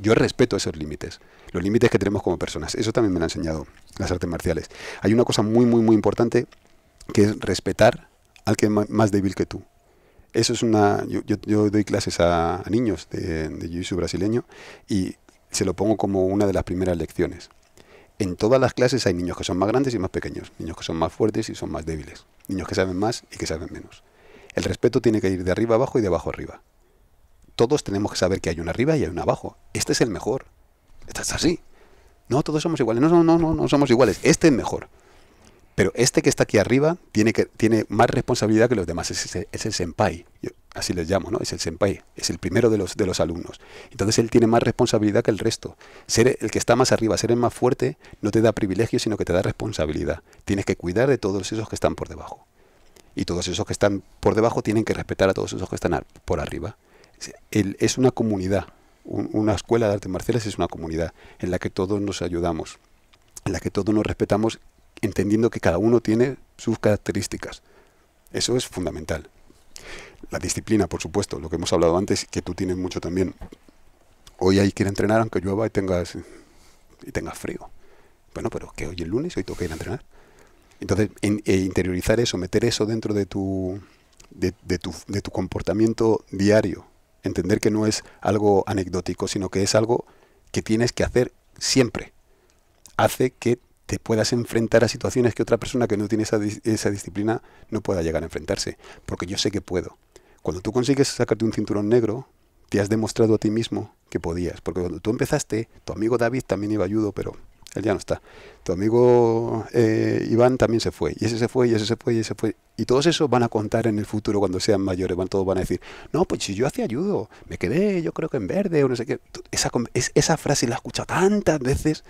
Yo respeto esos límites, los límites que tenemos como personas. Eso también me lo han enseñado las artes marciales. Hay una cosa muy, muy, muy importante que es respetar al que es más débil que tú. Eso es una. Yo, doy clases a, niños de, de brasileño y se lo pongo como una de las primeras lecciones. En todas las clases hay niños que son más grandes y más pequeños, niños que son más fuertes y son más débiles, niños que saben más y que saben menos. El respeto tiene que ir de arriba abajo y de abajo arriba todos tenemos que saber que hay una arriba y hay un abajo. Este es el mejor. ¿Estás así. No, todos somos iguales. No, no, no, no, somos iguales. Este es mejor. Pero este que está aquí arriba tiene, que, tiene más responsabilidad que los demás. Es, el senpai. así les llamo, ¿no? Es el senpai. Es el primero de los, de los alumnos. Entonces él tiene más responsabilidad que el resto. Ser el que está más arriba, ser el más fuerte, no te da privilegio, sino que te da responsabilidad. Tienes que cuidar de todos esos que están por debajo. Y todos esos que están por debajo tienen que respetar a todos esos que están por arriba es una comunidad. una escuela de artes marciales es una comunidad en la que todos nos ayudamos, en la que todos nos respetamos, entendiendo que cada uno tiene sus características. Eso es fundamental. La disciplina, por supuesto, lo que hemos hablado antes, que tú tienes mucho también. Hoy hay que ir a entrenar aunque llueva y tengas, y tengas frío. Bueno, pero que hoy es lunes, hoy toca ir a entrenar. Entonces, e interiorizar eso, meter eso dentro de tu, de, tu, de tu comportamiento diario, entender que no es algo anecdótico, sino que es algo que tienes que hacer siempre. Hace que te puedas enfrentar a situaciones que otra persona que no tiene esa, disciplina no pueda llegar a enfrentarse, porque yo sé que puedo. Cuando tú consigues sacarte un cinturón negro, te has demostrado a ti mismo que podías, porque cuando tú empezaste, tu amigo David también iba a ayudo, pero ya no está. Tu amigo eh, Iván también se fue, y ese se fue, y ese se fue, y ese se fue. Y todos esos van a contar en el futuro cuando sean mayores, van, todos van a decir, no, pues si yo hacía ayuda me quedé, yo creo que en verde, o no sé qué. Esa, esa frase la he escuchado tantas veces,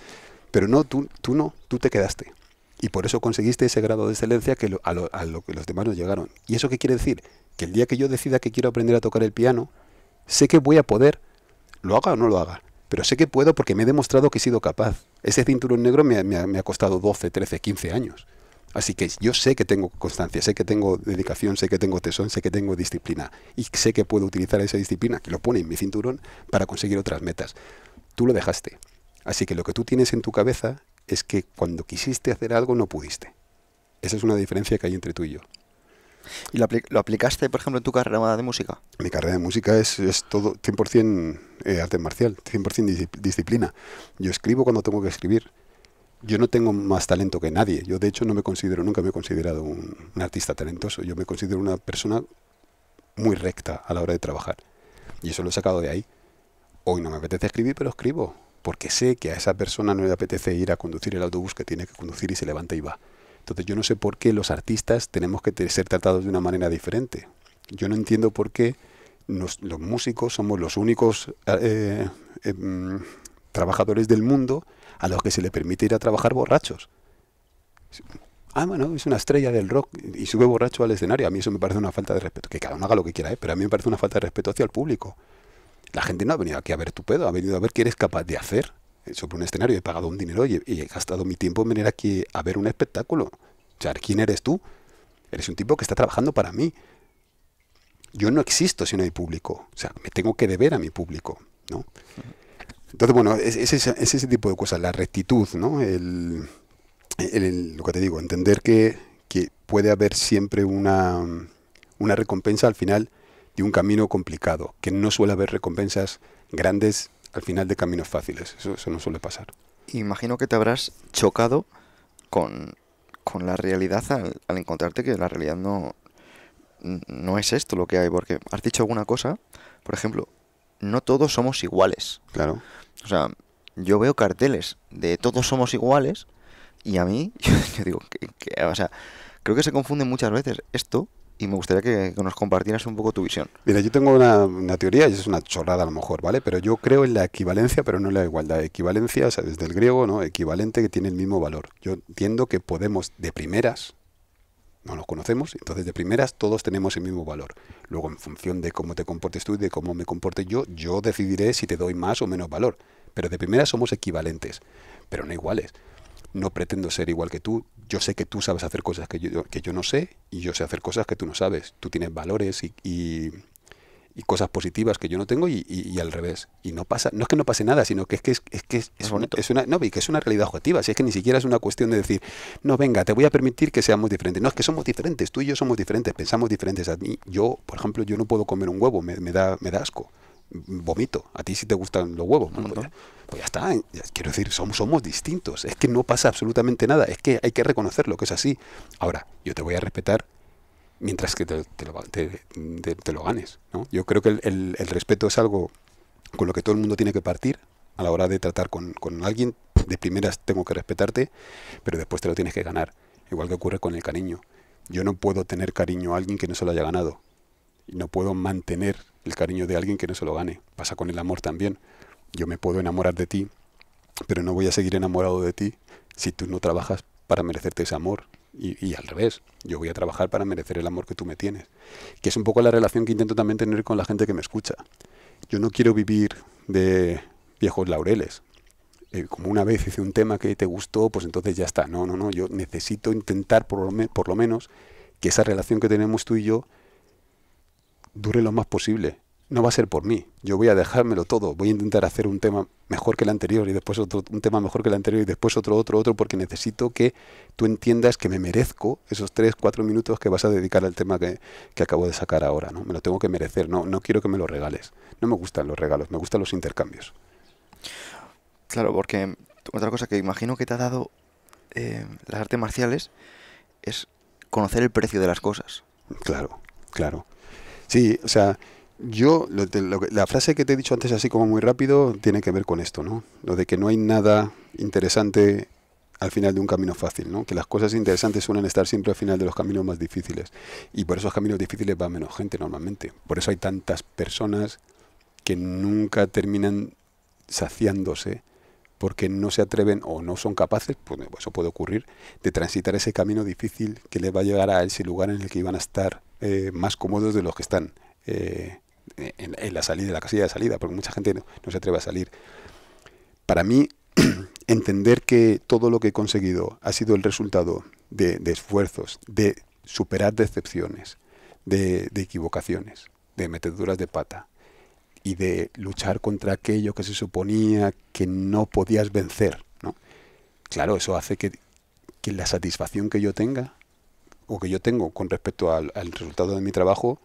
pero no, tú, tú no, tú te quedaste. Y por eso conseguiste ese grado de excelencia que a lo que los demás no llegaron. ¿Y eso qué quiere decir? Que el día que yo decida que quiero aprender a tocar el piano, sé que voy a poder, lo haga o no lo haga, pero sé que puedo porque me he demostrado que he sido capaz. Ese cinturón negro me, ha costado 12, 13, 15 años. Así que yo sé que tengo constancia, sé que tengo dedicación, sé que tengo tesón, sé que tengo disciplina y sé que puedo utilizar esa disciplina que lo pone en mi cinturón para conseguir otras metas. Tú lo dejaste. Así que lo que tú tienes en tu cabeza es que cuando quisiste hacer algo no pudiste. Esa es una diferencia que hay entre tú y yo. ¿Y lo, aplicaste, por ejemplo, en tu carrera de música? Mi carrera de música es todo 100% eh, arte marcial, 100% disciplina. Yo escribo cuando tengo que escribir. Yo no tengo más talento que nadie. Yo, de hecho, no me considero, nunca me he considerado un, un artista talentoso. Yo me considero una persona muy recta a la hora de trabajar. Y eso lo he sacado de ahí. Hoy no me apetece escribir, pero escribo. Porque sé que a esa persona no le apetece ir a conducir el autobús que tiene que conducir y se levanta y va. Entonces yo no sé por qué los artistas tenemos que ser tratados de una manera diferente. Yo no entiendo por qué los músicos somos los únicos eh, eh, mm, trabajadores del mundo a los que se le permite ir a trabajar borrachos. Ah, bueno, es una estrella del rock y sube borracho al escenario. A mí eso me parece una falta de respeto. Que cada uno haga lo que quiera, ¿eh? pero a mí me parece una falta de respeto hacia el público. La gente no ha venido aquí a ver tu pedo, ha venido a ver qué eres capaz de hacer sobre un escenario. He pagado un dinero y he, gastado mi tiempo en venir aquí a ver un espectáculo. O ¿quién eres tú? Eres un tipo que está trabajando para mí yo no existo si no hay público. O sea, me tengo que deber a mi público, ¿no? Entonces, bueno, es, ese, ese tipo de cosas, la rectitud, ¿no? lo que te digo, entender que, puede haber siempre una, una recompensa al final de un camino complicado, que no suele haber recompensas grandes al final de caminos fáciles. Eso, no suele pasar. Imagino que te habrás chocado con, la realidad al, encontrarte que la realidad no, no es esto lo que hay, porque has dicho alguna cosa, por ejemplo, no todos somos iguales. Claro. O sea, yo veo carteles de todos somos iguales y a mí, yo, digo, que, o sea, creo que se confunde muchas veces esto y me gustaría que, nos compartieras un poco tu visión. Mira, yo tengo una, una, teoría y es una chorrada a lo mejor, ¿vale? Pero yo creo en la equivalencia, pero no en la igualdad. Equivalencia, o sea, desde el griego, ¿no? Equivalente que tiene el mismo valor. Yo entiendo que podemos de primeras no los conocemos, entonces de primeras todos tenemos el mismo valor. Luego, en función de cómo te comportes tú y de cómo me comporte yo, yo decidiré si te doy más o menos valor. Pero de primeras somos equivalentes, pero no iguales. No pretendo ser igual que tú. Yo sé que tú sabes hacer cosas que yo, que yo no sé y yo sé hacer cosas que tú no sabes. Tú tienes valores y, y cosas positivas que yo no tengo y, al revés. Y no pasa, no es que no pase nada, sino que es que es, que es, una, es, no, que es una realidad objetiva. Si es que ni siquiera es una cuestión de decir, no, venga, te voy a permitir que seamos diferentes. No, es que somos diferentes, tú y yo somos diferentes, pensamos diferentes. A mí, yo, por ejemplo, yo no puedo comer un huevo, me, da, me da asco vomito. A ti si te gustan los huevos. Pues, pues, ya, está. Quiero decir, somos, somos distintos. Es que no pasa absolutamente nada. Es que hay que reconocerlo, que es así. Ahora, yo te voy a respetar mientras que te, lo, te, lo, ganes. ¿no? Yo creo que el, respeto es algo con lo que todo el mundo tiene que partir a la hora de tratar con, alguien. De primeras tengo que respetarte, pero después te lo tienes que ganar. Igual que ocurre con el cariño. Yo no puedo tener cariño a alguien que no se lo haya ganado. Y no puedo mantener el cariño de alguien que no se lo gane. Pasa con el amor también. Yo me puedo enamorar de ti, pero no voy a seguir enamorado de ti si tú no trabajas para merecerte ese amor y, al revés, yo voy a trabajar para merecer el amor que tú me tienes. Que es un poco la relación que intento también tener con la gente que me escucha. Yo no quiero vivir de viejos laureles. Eh, como una vez hice un tema que te gustó, pues entonces ya está. No, no, no, yo necesito intentar por lo menos que esa relación que tenemos tú y yo dure lo más posible no va a ser por mí. Yo voy a dejármelo todo. Voy a intentar hacer un tema mejor que el anterior y después otro, un tema mejor que el anterior y después otro, otro, otro, porque necesito que tú entiendas que me merezco esos tres, cuatro minutos que vas a dedicar al tema que, acabo de sacar ahora. ¿no? Me lo tengo que merecer. No, no quiero que me lo regales. No me gustan los regalos, me gustan los intercambios. Claro, porque otra cosa que imagino que te ha dado eh, las artes marciales es conocer el precio de las cosas. Claro, claro. Sí, o sea yo, la frase que te he dicho antes así como muy rápido tiene que ver con esto, ¿no? Lo de que no hay nada interesante al final de un camino fácil, ¿no? Que las cosas interesantes suelen estar siempre al final de los caminos más difíciles. Y por esos caminos difíciles va menos gente normalmente. Por eso hay tantas personas que nunca terminan saciándose porque no se atreven o no son capaces, pues eso puede ocurrir, de transitar ese camino difícil que les va a llegar a ese lugar en el que iban a estar eh, más cómodos de los que están. Eh, en, la salida, en la casilla de salida, porque mucha gente no, se atreve a salir. Para mí, entender que todo lo que he conseguido ha sido el resultado de, esfuerzos, de superar decepciones, de, equivocaciones, de meteduras de pata y de luchar contra aquello que se suponía que no podías vencer. Claro, eso hace que, la satisfacción que yo tenga o que yo tengo con respecto al resultado de mi trabajo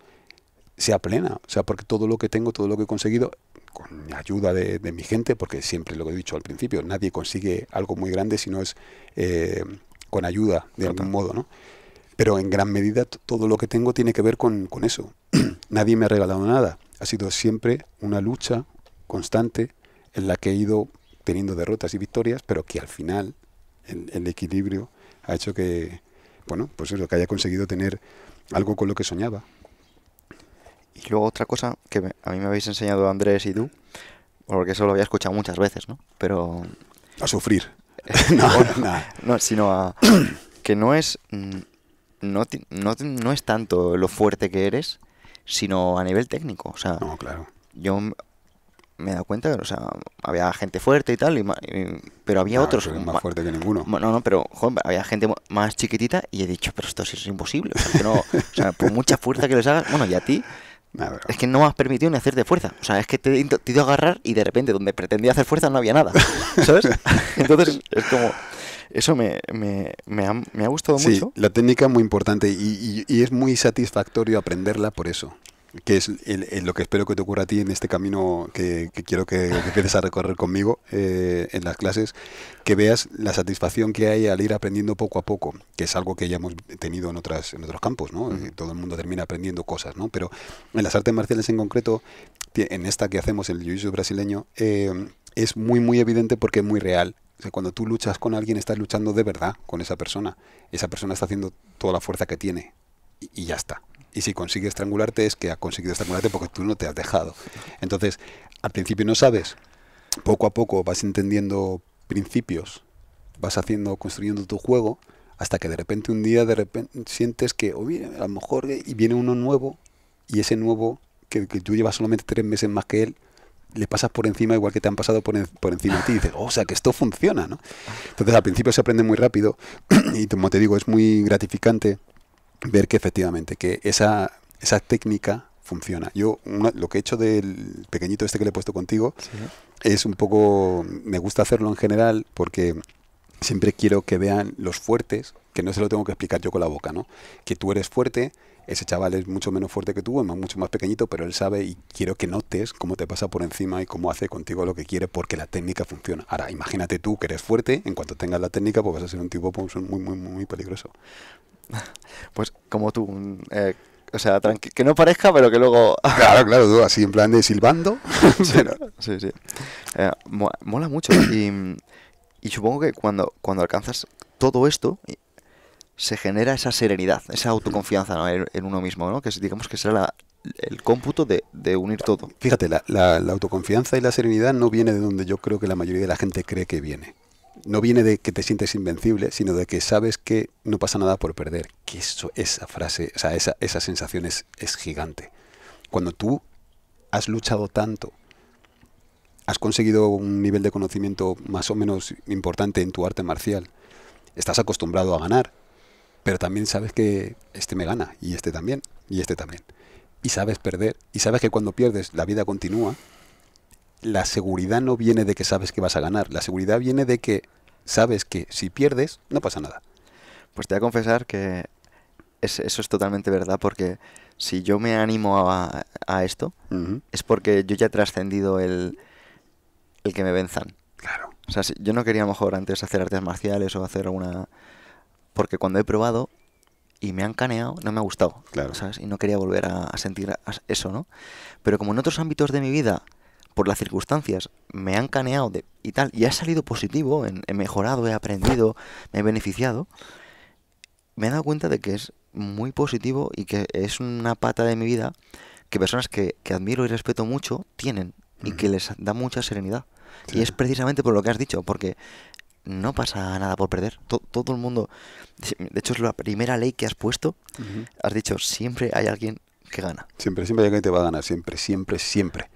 sea plena. O sea, porque todo lo que tengo, todo lo que he conseguido, con ayuda de, mi gente, porque siempre lo que he dicho al principio, nadie consigue algo muy grande si no es eh, con ayuda de algún modo, ¿no? Pero en gran medida todo lo que tengo tiene que ver con, eso. nadie me ha regalado nada. Ha sido siempre una lucha constante en la que he ido teniendo derrotas y victorias, pero que al final el, el equilibrio ha hecho que, bueno, pues eso, que haya conseguido tener algo con lo que soñaba. Y luego otra cosa que a mí me habéis enseñado Andrés y tú, porque eso lo había escuchado muchas veces, ¿no? Pero... A sufrir. Eh, no, no, no, sino a... que no es... Mm, no, es tanto lo fuerte que eres, sino a nivel técnico. O sea, claro. yo me he dado cuenta, o sea, había gente fuerte y tal, y, pero había otros... más, fuerte que ninguno. No, no, pero había gente más chiquitita y he dicho, pero esto sí es imposible. o sea, por mucha fuerza que les hagas, bueno, y a ti es que no has permitido ni hacerte fuerza. O sea, es que te, he ido a agarrar y de repente donde pretendía hacer fuerza no había nada. ¿Sabes? Entonces es como... Eso me, me, me, ha, me ha, gustado mucho. La técnica es muy importante y es muy satisfactorio aprenderla por eso que es lo que espero que te ocurra a ti en este camino que, quiero que, que, empieces a recorrer conmigo eh, en las clases, que veas la satisfacción que hay al ir aprendiendo poco a poco, que es algo que ya hemos tenido en, otras, en otros campos, ¿no? Todo el mundo termina aprendiendo cosas, ¿no? Pero en las artes marciales en concreto, en esta que hacemos, el jiu brasileño, eh, es muy, muy evidente porque es muy real cuando tú luchas con alguien, estás luchando de verdad con esa persona. Esa persona está haciendo toda la fuerza que tiene y ya está. Y si consigue estrangularte es que ha conseguido estrangularte porque tú no te has dejado. Entonces, al principio no sabes. Poco a poco vas entendiendo principios, vas haciendo, construyendo tu juego, hasta que de repente un día de repente sientes que, a lo mejor y viene uno nuevo y ese nuevo que, tú llevas solamente tres meses más que él, le pasas por encima igual que te han pasado por, encima de ti y dices, oh, o sea, que esto funciona, Entonces al principio se aprende muy rápido y como te digo, es muy gratificante ver que efectivamente, que esa, esa técnica funciona. Yo lo que he hecho del pequeñito este que le he puesto contigo es un poco, me gusta hacerlo en general porque siempre quiero que vean los fuertes, que no se lo tengo que explicar yo con la boca, ¿no? Que tú eres fuerte, ese chaval es mucho menos fuerte que tú, es mucho más pequeñito, pero él sabe y quiero que notes cómo te pasa por encima y cómo hace contigo lo que quiere porque la técnica funciona. Ahora, imagínate tú que eres fuerte, en cuanto tengas la técnica, pues vas a ser un tipo pues, muy, muy, muy peligroso. Pues como tú, eh, o sea, que no parezca, pero que luego... Claro, claro, tú así en plan de silbando. sí, sí, eh, mola mucho y, supongo que cuando, cuando alcanzas todo esto se genera esa serenidad, esa autoconfianza en, uno mismo, ¿no? que digamos que será el cómputo de, unir todo. Fíjate, la autoconfianza y la serenidad no viene de donde yo creo que la mayoría de la gente cree que viene no viene de que te sientes invencible, sino de que sabes que no pasa nada por perder. Que eso, esa frase, o sea, esa, esa sensación es, es gigante. Cuando tú has luchado tanto, has conseguido un nivel de conocimiento más o menos importante en tu arte marcial, estás acostumbrado a ganar, pero también sabes que este me gana, y este también, y este también. Y sabes perder, y sabes que cuando pierdes la vida continúa, la seguridad no viene de que sabes que vas a ganar, la seguridad viene de que sabes que si pierdes no pasa nada. Pues te voy a confesar que eso es totalmente verdad porque si yo me animo a, esto es porque yo ya he trascendido el, el que me venzan. Claro. O sea, yo no quería mejor antes hacer artes marciales o hacer alguna... Porque cuando he probado y me han caneado, no me ha gustado. Claro. Y no quería volver a, sentir eso, ¿no? Pero como en otros ámbitos de mi vida por las circunstancias me han caneado y tal, y ha salido positivo, he, mejorado, he aprendido, me he beneficiado, me he dado cuenta de que es muy positivo y que es una pata de mi vida que personas que, admiro y respeto mucho tienen y que les da mucha serenidad. Y es precisamente por lo que has dicho, porque no pasa nada por perder. Todo, el mundo, de hecho es la primera ley que has puesto, has dicho, siempre hay alguien que gana. Siempre, siempre hay alguien que te va a ganar, siempre, siempre, siempre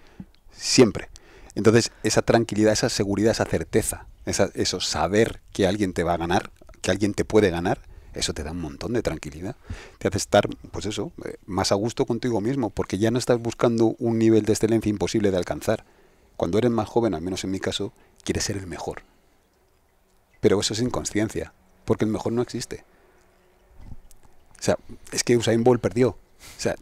siempre. Entonces, esa tranquilidad, esa seguridad, esa certeza, esa, eso saber que alguien te va a ganar, que alguien te puede ganar, eso te da un montón de tranquilidad. Te hace estar, pues eso, eh, más a gusto contigo mismo, porque ya no estás buscando un nivel de excelencia imposible de alcanzar. Cuando eres más joven, al menos en mi caso, quieres ser el mejor. Pero eso es inconsciencia, porque el mejor no existe. O sea, es que Usain Bolt perdió. O sea,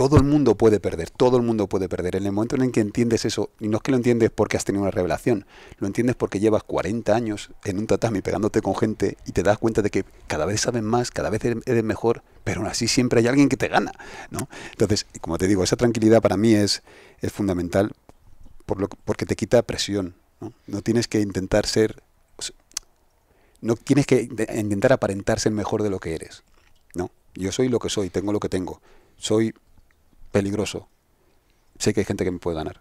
todo el mundo puede perder, todo el mundo puede perder. En el momento en el que entiendes eso, y no es que lo entiendes porque has tenido una revelación, lo entiendes porque llevas 40 años en un tatami pegándote con gente y te das cuenta de que cada vez sabes más, cada vez eres mejor, pero aún así siempre hay alguien que te gana, ¿no? Entonces, como te digo, esa tranquilidad para mí es, es fundamental por lo, porque te quita presión, ¿no? No tienes que intentar ser... No tienes que intentar aparentarse el mejor de lo que eres, ¿no? Yo soy lo que soy, tengo lo que tengo. Soy peligroso. Sé que hay gente que me puede ganar,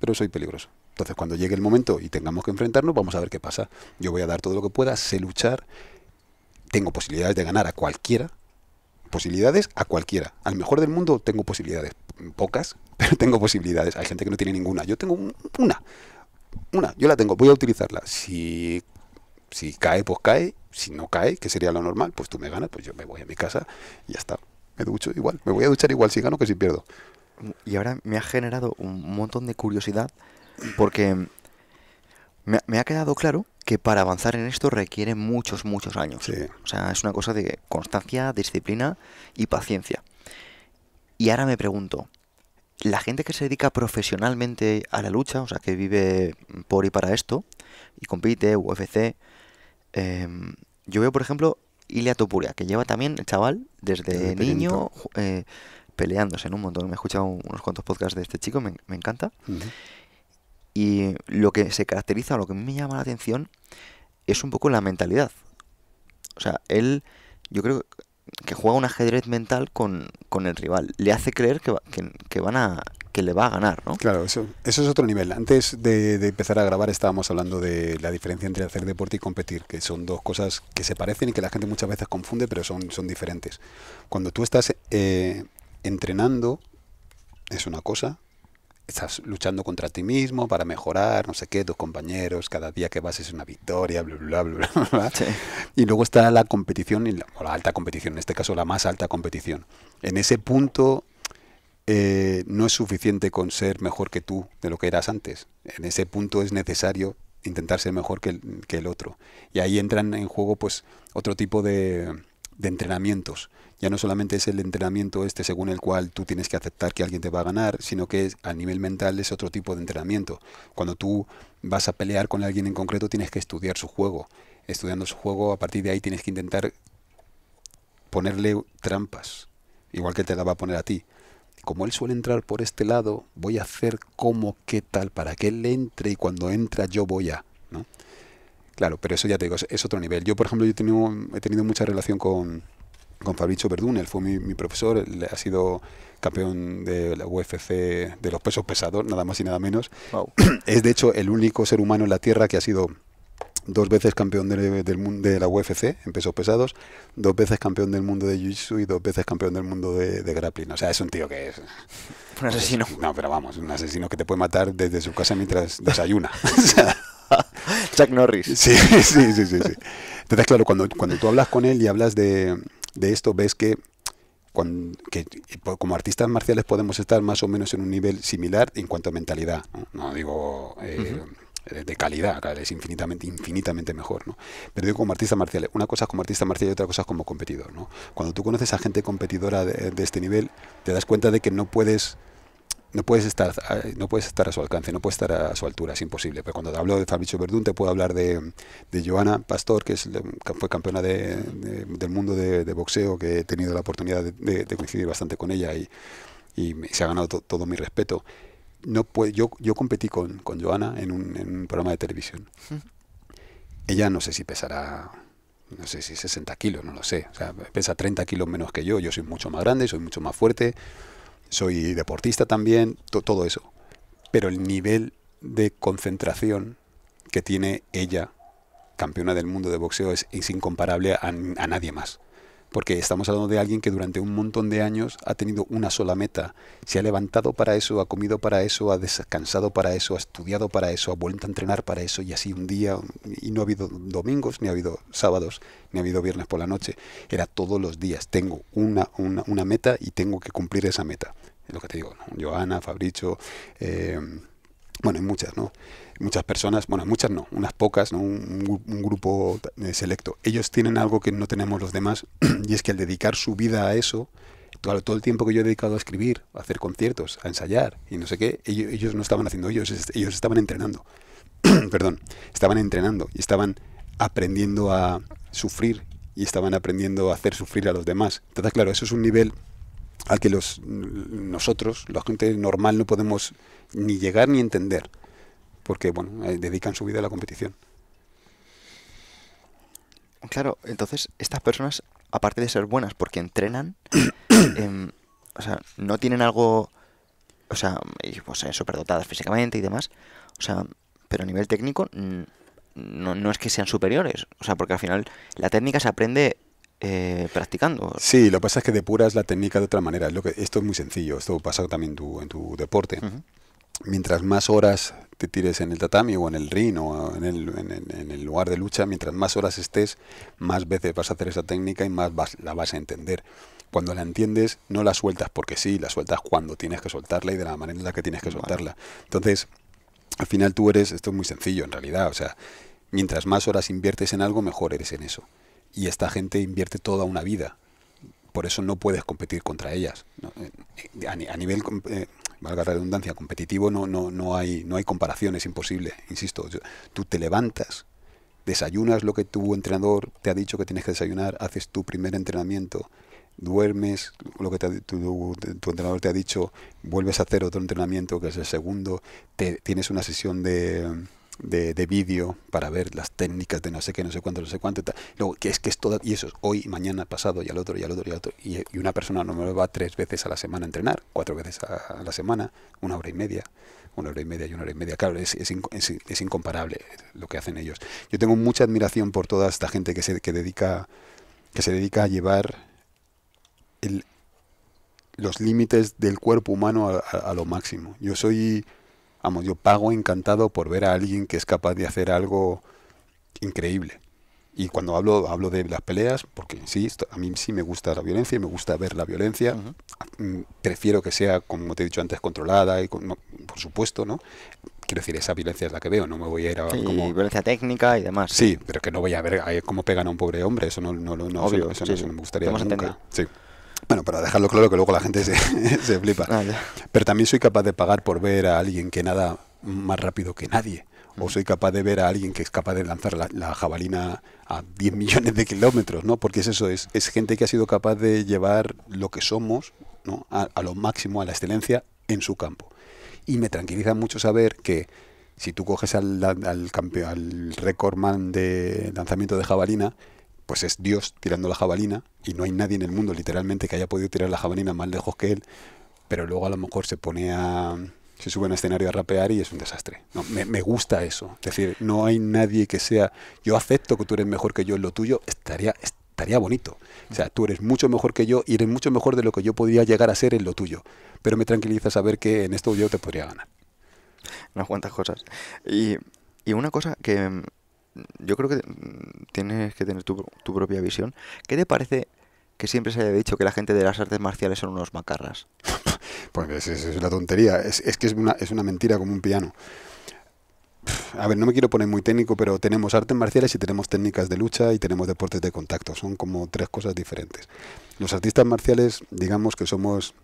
pero soy peligroso. Entonces, cuando llegue el momento y tengamos que enfrentarnos, vamos a ver qué pasa. Yo voy a dar todo lo que pueda, sé luchar, tengo posibilidades de ganar a cualquiera, posibilidades a cualquiera. Al mejor del mundo tengo posibilidades, pocas, pero tengo posibilidades. Hay gente que no tiene ninguna. Yo tengo una, una, yo la tengo, voy a utilizarla. Si, si cae, pues cae. Si no cae, que sería lo normal, pues tú me ganas, pues yo me voy a mi casa y ya está me ducho igual, me voy a duchar igual si gano que si pierdo. Y ahora me ha generado un montón de curiosidad porque me, ha quedado claro que para avanzar en esto requiere muchos, muchos años. O sea, es una cosa de constancia, disciplina y paciencia. Y ahora me pregunto, la gente que se dedica profesionalmente a la lucha, o sea, que vive por y para esto, y compite, UFC, em, yo veo, por ejemplo, Ilia Topuria, que lleva también el chaval desde, niño eh, peleándose en un montón. Me he escuchado unos cuantos podcasts de este chico, me, encanta. Y lo que se caracteriza, lo que me llama la atención, es un poco la mentalidad. O sea, él, yo creo que juega un ajedrez mental con, con el rival. Le hace creer que, que, van a, que le va a ganar, ¿no? Claro, eso, es otro nivel. Antes de, empezar a grabar estábamos hablando de la diferencia entre hacer deporte y competir, que son dos cosas que se parecen y que la gente muchas veces confunde, pero son, son diferentes. Cuando tú estás eh, entrenando, es una cosa, estás luchando contra ti mismo para mejorar, no sé qué, tus compañeros, cada día que vas es una victoria, bla, bla, bla, Y luego está la competición, o la alta competición, en este caso la más alta competición. En ese punto eh, no es suficiente con ser mejor que tú de lo que eras antes. En ese punto es necesario intentar ser mejor que el, otro. Y ahí entran en juego pues otro tipo de, de entrenamientos. Ya no solamente es el entrenamiento este según el cual tú tienes que aceptar que alguien te va a ganar, sino que a nivel mental es otro tipo de entrenamiento. Cuando tú vas a pelear con alguien en concreto tienes que estudiar su juego. Estudiando su juego, a partir de ahí tienes que intentar ponerle trampas, igual que te la va a poner a ti como él suele entrar por este lado, voy a hacer como qué tal para que él entre y cuando entra yo voy a, ¿no? Claro, pero eso ya te digo, es otro nivel. Yo, por ejemplo, yo he tenido, mucha relación con, con Fabricio Verdún, él fue mi, profesor, ha sido campeón de la UFC de los pesos pesados, nada más y nada menos. Es de hecho el único ser humano en la Tierra que ha sido dos veces campeón del mundo de la UFC en pesos pesados, dos veces campeón del mundo de Jiu-Jitsu y dos veces campeón del mundo de, grappling. O sea, es un tío que es... Un asesino. No, pero vamos, un asesino que te puede matar desde su casa mientras desayuna. Chuck Norris. Sí, sí, sí, sí, Entonces, claro, cuando, cuando tú hablas con él y hablas de, esto, ves que, como artistas marciales podemos estar más o menos en un nivel similar en cuanto a mentalidad. No, digo... Eh, de calidad, es infinitamente, infinitamente mejor, ¿no? Pero digo como artista marcial, una cosa es como artista marcial y otra cosa es como competidor, ¿no? Cuando tú conoces a gente competidora de, este nivel, te das cuenta de que no puedes no puedes estar eh, no puedes estar a su alcance, no puedes estar a su altura, es imposible. Pero cuando te hablo de Fabricio Verdun... te puedo hablar de, de Joana Pastor, que, es, fue campeona del mundo de, boxeo, que he tenido la oportunidad de, coincidir bastante con ella y, y se ha ganado todo mi respeto no yo, yo competí con, con Joana en un, en un programa de televisión. Ella no sé si pesará, no sé si 60 kilos, no lo sé. pesa 30 kilos menos que yo. Yo soy mucho más grande, soy mucho más fuerte, soy deportista también, todo eso. Pero el nivel de concentración que tiene ella, campeona del mundo de boxeo, es, incomparable a, a nadie más porque estamos hablando de alguien que durante un montón de años ha tenido una sola meta, se ha levantado para eso, ha comido para eso, ha descansado para eso, ha estudiado para eso, ha vuelto a entrenar para eso y así un día, y no ha habido domingos, ni ha habido sábados, ni ha habido viernes por la noche, era todos los días, tengo una, una, meta y tengo que cumplir esa meta. Es lo que te digo, ¿no? Joana, Fabricio, eh, bueno, hay muchas, ¿no? muchas personas, bueno, muchas no, unas pocas, ¿no? un, grupo eh, selecto, ellos tienen algo que no tenemos los demás y es que al dedicar su vida a eso, todo, el tiempo que yo he dedicado a escribir, a hacer conciertos, a ensayar y no sé qué, ellos, no estaban haciendo ellos, ellos estaban entrenando, perdón, estaban entrenando y estaban aprendiendo a sufrir y estaban aprendiendo a hacer sufrir a los demás. Entonces, claro, eso es un nivel al que los, nosotros, la gente normal, no podemos ni llegar ni entender porque bueno, eh, dedican su vida a la competición. Claro, entonces estas personas, aparte de ser buenas porque entrenan, em, o sea, no tienen algo, o sea, pues, eh, superdotadas físicamente y demás, o sea, pero a nivel técnico mm, no, no es que sean superiores, o sea, porque al final la técnica se aprende eh, practicando. Sí, lo que pasa es que depuras la técnica de otra manera. Lo que, esto es muy sencillo, esto pasa también en tu deporte mientras más horas te tires en el tatami o en el ring o en el, lugar de lucha, mientras más horas estés, más veces vas a hacer esa técnica y más la vas a entender. Cuando la entiendes, no la sueltas porque sí, la sueltas cuando tienes que soltarla y de la manera en la que tienes que soltarla. Entonces, al final tú eres, esto es muy sencillo en realidad, o sea, mientras más horas inviertes en algo, mejor eres en eso. Y esta gente invierte toda una vida por eso no puedes competir contra ellas. Eh, a, nivel eh, valga redundancia, competitivo, no, no, no, hay, no hay comparación, es imposible, insisto. tú te levantas, desayunas lo que tu entrenador te ha dicho que tienes que desayunar, haces tu primer entrenamiento, duermes lo que tu, tu, entrenador te ha dicho, vuelves a hacer otro entrenamiento que es el segundo, te, tienes una sesión de de, de vídeo para ver las técnicas de no sé qué, no sé cuánto, no sé cuánto. Tal. Luego, que es que es todo, y eso es hoy, mañana, pasado, y al otro, y al otro, y al otro. Y, una persona no me va tres veces a la semana a entrenar, cuatro veces a, la semana, una hora y media, una hora y media y una hora y media. Claro, es, incomparable lo que hacen ellos. Yo tengo mucha admiración por toda esta gente que se, que dedica, que se dedica a llevar los límites del cuerpo humano a lo máximo. Yo soy Vamos, yo pago encantado por ver a alguien que es capaz de hacer algo increíble. Y cuando hablo, hablo de las peleas, porque sí, a mí sí me gusta la violencia y me gusta ver la violencia. Mm, prefiero que sea, como te he dicho antes, controlada, y por supuesto, ¿no? Quiero decir, esa violencia es la que veo, no me voy a ir a... como... violencia técnica y demás. Sí, pero que no voy a ver cómo pegan a un pobre hombre, eso no, no, no, Obvio, eso, no me gustaría nunca. Sí. Bueno, para dejarlo claro que luego la gente se, flipa. Ah, Pero también soy capaz de pagar por ver a alguien que nada más rápido que nadie. O mm. soy capaz de ver a alguien que es capaz de lanzar la, jabalina a 10 millones de kilómetros, ¿no? Porque es eso, es, gente que ha sido capaz de llevar lo que somos ¿no? a, lo máximo, a la excelencia en su campo. Y me tranquiliza mucho saber que si tú coges al, al, al, al de lanzamiento de jabalina, pues es Dios tirando la jabalina y no hay nadie en el mundo literalmente que haya podido tirar la jabalina más lejos que él, pero luego a lo mejor se pone a... se sube a un escenario a rapear y es un desastre. No, me, gusta eso. Es decir, no hay nadie que sea... Yo acepto que tú eres mejor que yo en lo tuyo, estaría... Estaría bonito. O sea, tú eres mucho mejor que yo y eres mucho mejor de lo que yo podía llegar a ser en lo tuyo. Pero me tranquiliza saber que en esto yo te podría ganar. Unas cuantas cosas. Y, y una cosa que yo creo que mm, tienes que tener tu, propia visión. ¿Qué te parece que siempre se haya dicho que la gente de las artes marciales son unos macarras? Pues es, una tontería, es, es que es una, es una mentira como un piano. A ver, no me quiero poner muy técnico, pero tenemos artes marciales y tenemos técnicas de lucha y tenemos deportes de contacto. Son como tres cosas diferentes. Los artistas marciales, digamos que somos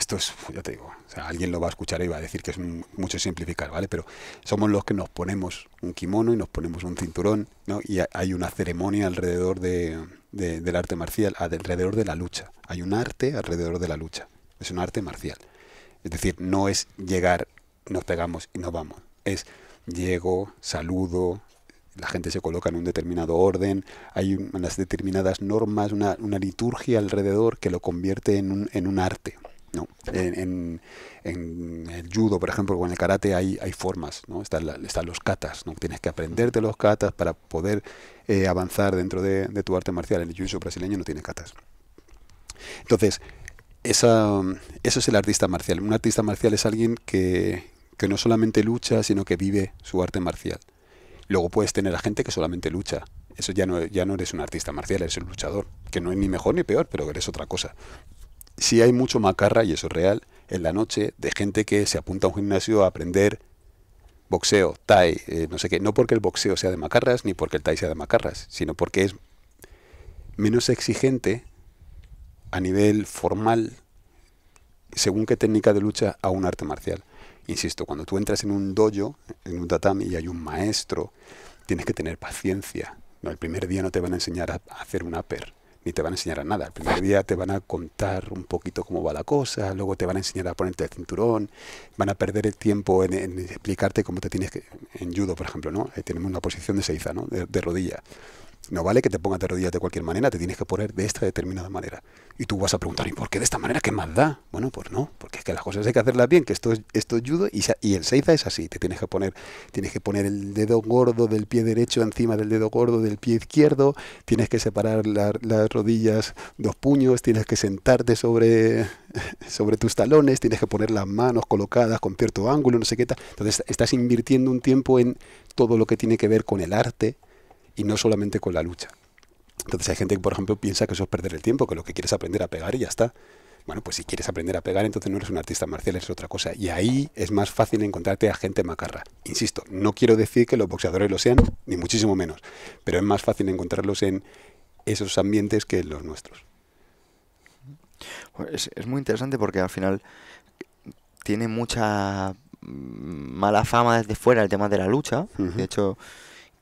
esto es, ya te digo, alguien lo va a escuchar y va a decir que es mucho simplificar, ¿vale? Pero somos los que nos ponemos un kimono y nos ponemos un cinturón, ¿no? Y hay una ceremonia alrededor del arte marcial, alrededor de la lucha. Hay un arte alrededor de la lucha. Es un arte marcial. Es decir, no es llegar, nos pegamos y nos vamos. Es llego, saludo, la gente se coloca en un determinado orden, hay unas determinadas normas, una, liturgia alrededor que lo convierte en un, en un arte, ¿no? En, el judo, por ejemplo, o en el karate hay, hay formas, ¿no? Están, los katas, ¿no? Tienes que aprenderte los katas para poder eh, avanzar dentro de, tu arte marcial. El judo brasileño no tiene katas. Entonces, eso es el artista marcial. Un artista marcial es alguien que, no solamente lucha, sino que vive su arte marcial. Luego puedes tener a gente que solamente lucha. Eso ya no, ya no eres un artista marcial, eres un luchador. Que no es ni mejor ni peor, pero eres otra cosa. Si hay mucho macarra, y eso es real, en la noche de gente que se apunta a un gimnasio a aprender boxeo, tai, eh, no sé qué. No porque el boxeo sea de macarras ni porque el tai sea de macarras, sino porque es menos exigente a nivel formal según qué técnica de lucha a un arte marcial. Insisto, cuando tú entras en un dojo, en un tatami y hay un maestro, tienes que tener paciencia. No, el primer día no te van a enseñar a hacer un upper ni te van a enseñar a nada. El primer día te van a contar un poquito cómo va la cosa, luego te van a enseñar a ponerte el cinturón, van a perder el tiempo en, en explicarte cómo te tienes que... En judo, por ejemplo, ¿no? Eh, tenemos una posición de seiza, ¿no? de rodilla. No vale que te pongas de rodillas de cualquier manera, te tienes que poner de esta determinada manera. Y tú vas a preguntar, ¿y por qué de esta manera? ¿Qué más da? Bueno, pues no, porque es que las cosas hay que hacerlas bien, que esto es, esto y, y, el seiza es así. Te tienes que poner, tienes que poner el dedo gordo del pie derecho encima del dedo gordo del pie izquierdo, tienes que separar las rodillas, dos puños, tienes que sentarte sobre, sobre tus talones, tienes que poner las manos colocadas con cierto ángulo, no sé qué tal. Entonces estás invirtiendo un tiempo en todo lo que tiene que ver con el arte y no solamente con la lucha. Entonces hay gente que, por ejemplo, piensa que eso es perder el tiempo, que lo que quieres es aprender a pegar y ya está. Bueno, pues si quieres aprender a pegar, entonces no eres un artista marcial, es otra cosa. Y ahí es más fácil encontrarte a gente macarra. Insisto, no quiero decir que los boxeadores lo sean, ni muchísimo menos, pero es más fácil encontrarlos en esos ambientes que en los nuestros. Pues, es, muy interesante porque al final tiene mucha mm, mala fama desde fuera el tema de la lucha. De hecho,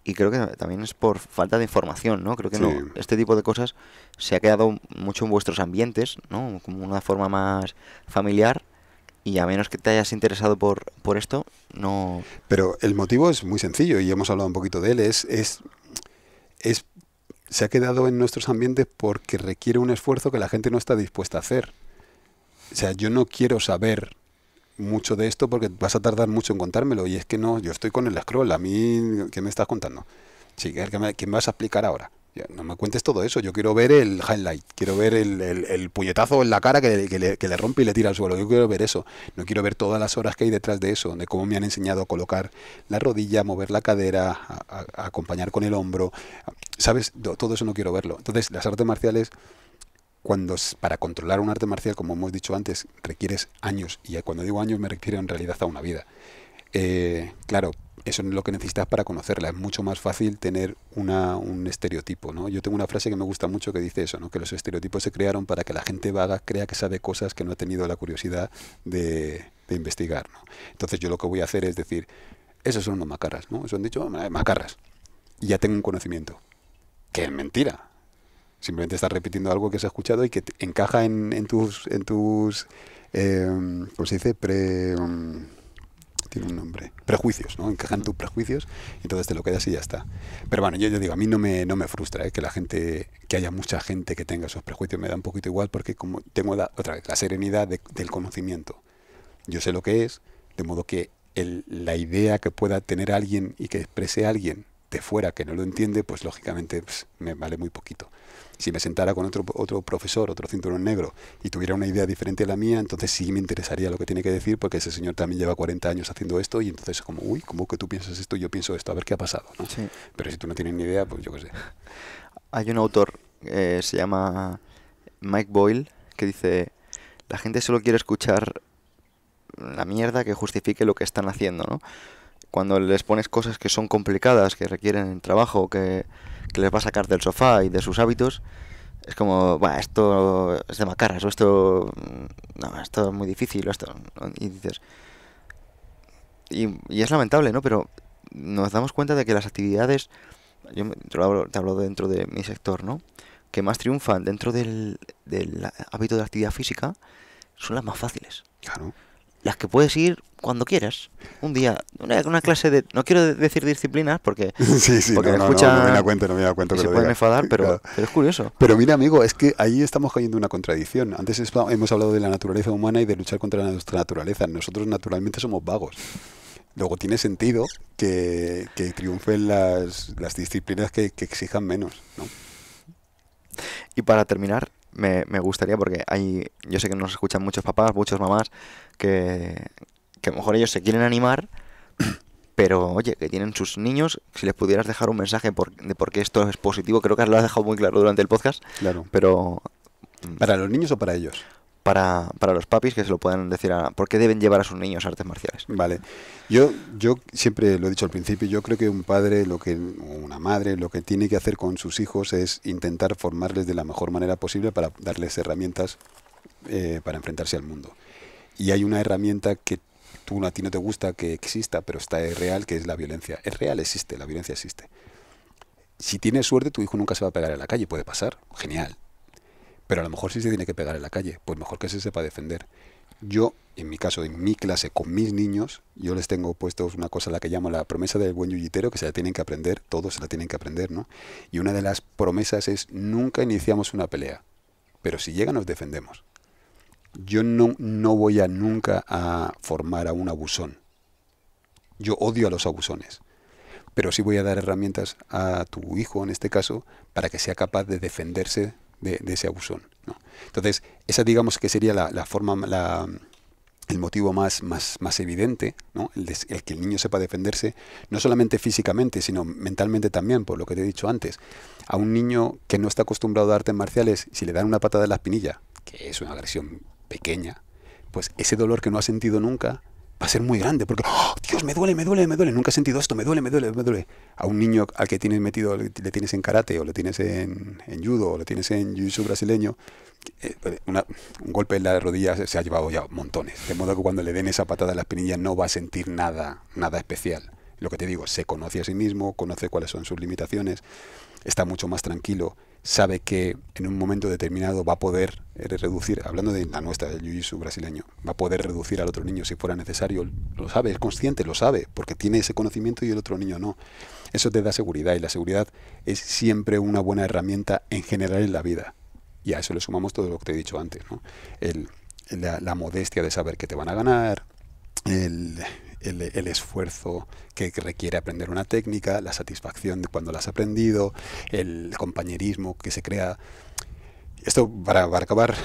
y creo que también es por falta de información, ¿no? Creo que no, este tipo de cosas se ha quedado mucho en vuestros ambientes, ¿no? Como una forma más familiar y a menos que te hayas interesado por, por esto, no... Pero el motivo es muy sencillo y hemos hablado un poquito de él, es, es se ha quedado en nuestros ambientes porque requiere un esfuerzo que la gente no está dispuesta a hacer. O sea, yo no quiero saber mucho de esto porque vas a tardar mucho en contármelo. Y es que no, yo estoy con el scroll. A mí, ¿qué me estás contando? Sí, ¿qué me, vas a explicar ahora? No me cuentes todo eso, yo quiero ver el highlight, quiero ver el, el, puñetazo en la cara que, le, rompe y le tira al suelo, yo quiero ver eso, no quiero ver todas las horas que hay detrás de eso, de cómo me han enseñado a colocar la rodilla, mover la cadera, acompañar con el hombro, ¿sabes? Todo eso no quiero verlo. Entonces, las artes marciales cuando para controlar un arte marcial, como hemos dicho antes, requieres años, y cuando digo años me refiero en realidad a una vida. Eh, claro, eso es lo que necesitas para conocerla. Es mucho más fácil tener un estereotipo, ¿no? Yo tengo una frase que me gusta mucho que dice eso, ¿no? Que los estereotipos se crearon para que la gente vaga crea que sabe cosas que no ha tenido la curiosidad de, investigar, Entonces yo lo que voy a hacer es decir, esos son los macarras, ¿no? Eso han dicho, ah, macarras. Y ya tengo un conocimiento. Que es mentira Simplemente estás repitiendo algo que has escuchado y que encaja en, tus, en tus eh, se dice? Em, tiene un nombre, prejuicios, ¿no? Encajan tus prejuicios, entonces te lo quedas y ya está. Pero bueno, yo, yo digo, a mí no me, frustra ¿eh? que la gente, que haya mucha gente que tenga esos prejuicios, me da un poquito igual porque como tengo la, otra vez, la serenidad del conocimiento. Yo sé lo que es, de modo que la idea que pueda tener alguien y que exprese alguien de fuera que no lo entiende, pues lógicamente pues, me vale muy poquito. Si me sentara con otro, otro profesor, otro cinturón negro, y tuviera una idea diferente a la mía, entonces sí me interesaría lo que tiene que decir, porque ese señor también lleva 40 años haciendo esto, y entonces como, uy, ¿cómo que tú piensas esto? Yo pienso esto, a ver qué ha pasado. ¿no? Pero si tú no tienes ni idea, pues yo qué sé. Hay un autor, eh, se llama Mike Boyle, que dice, la gente solo quiere escuchar la mierda que justifique lo que están haciendo, ¿no? cuando les pones cosas que son complicadas, que requieren trabajo, que, que les va a sacar del sofá y de sus hábitos, es como, va, esto es de macarras, esto, mm, no, esto es muy difícil, o esto, y dices, y, es lamentable, ¿no? Pero nos damos cuenta de que las actividades, yo te hablo, te dentro de mi sector, ¿no? Que más triunfan dentro del, del hábito de actividad física son las más fáciles. Claro las que puedes ir cuando quieras. Un día, una, clase de. No quiero decir disciplinas porque. Sí, sí, no, me da cuenta, no me cuenta. se puede enfadar, pero, es curioso. Pero mira, amigo, es que ahí estamos cayendo una contradicción. Antes hemos hablado de la naturaleza humana y de luchar contra nuestra naturaleza. Nosotros naturalmente somos vagos. Luego tiene sentido que, que triunfen las, las disciplinas que, exijan menos, Y para terminar, me, me gustaría porque hay, yo sé que nos escuchan muchos papás, muchas mamás, que, que a lo mejor ellos se quieren animar, pero oye, que tienen sus niños, si les pudieras dejar un mensaje por, de por qué esto es positivo, creo que lo has dejado muy claro durante el podcast, claro. pero... ¿Para los niños o para ellos? para, para los papis que se lo puedan decir a por qué deben llevar a sus niños artes marciales. Vale. Yo, yo siempre lo he dicho al principio, yo creo que un padre lo que, una madre, lo que tiene que hacer con sus hijos es intentar formarles de la mejor manera posible para darles herramientas eh, para enfrentarse al mundo. Y hay una herramienta que tú a ti no te gusta que exista, pero está es real, que es la violencia. Es real, existe, la violencia existe. Si tienes suerte, tu hijo nunca se va a pegar en la calle, puede pasar, genial. Pero a lo mejor sí se tiene que pegar en la calle, pues mejor que se sepa defender. Yo, en mi caso, en mi clase con mis niños, yo les tengo puestos una cosa a la que llamo la promesa del buen yuyitero, que se la tienen que aprender, todos se la tienen que aprender, ¿no? Y una de las promesas es nunca iniciamos una pelea, pero si llega nos defendemos. Yo no, no voy a nunca a formar a un abusón. Yo odio a los abusones pero sí voy a dar herramientas a tu hijo en este caso para que sea capaz de defenderse de, ese abusón. ¿no? Entonces, esa digamos que sería la, forma, el motivo más, más, más evidente, el, que el niño sepa defenderse, no solamente físicamente, sino mentalmente también, por lo que te he dicho antes. A un niño que no está acostumbrado a artes marciales, si le dan una patada en la espinilla, que es una agresión pequeña, pues ese dolor que no ha sentido nunca, va a ser muy grande, porque, ¡oh, Dios, me duele, me duele, me duele, nunca he sentido esto, me duele, me duele, me duele. A un niño al que tienes metido, le tienes en karate, o le tienes en, en judo, o le tienes en jiu-jitsu brasileño, eh, un golpe en la rodilla se, se, ha llevado ya montones. De modo que cuando le den esa patada a la espinilla no va a sentir nada, nada especial. Lo que te digo, se conoce a sí mismo, conoce cuáles son sus limitaciones, está mucho más tranquilo sabe que en un momento determinado va a poder eh, reducir, hablando de la nuestra, del jiu brasileño, va a poder reducir al otro niño si fuera necesario, lo sabe, es consciente, lo sabe, porque tiene ese conocimiento y el otro niño no. Eso te da seguridad y la seguridad es siempre una buena herramienta en general en la vida. Y a eso le sumamos todo lo que te he dicho antes, la, la modestia de saber que te van a ganar, el, el, esfuerzo que requiere aprender una técnica, la satisfacción de cuando la has aprendido, el compañerismo que se crea. Esto para, acabar,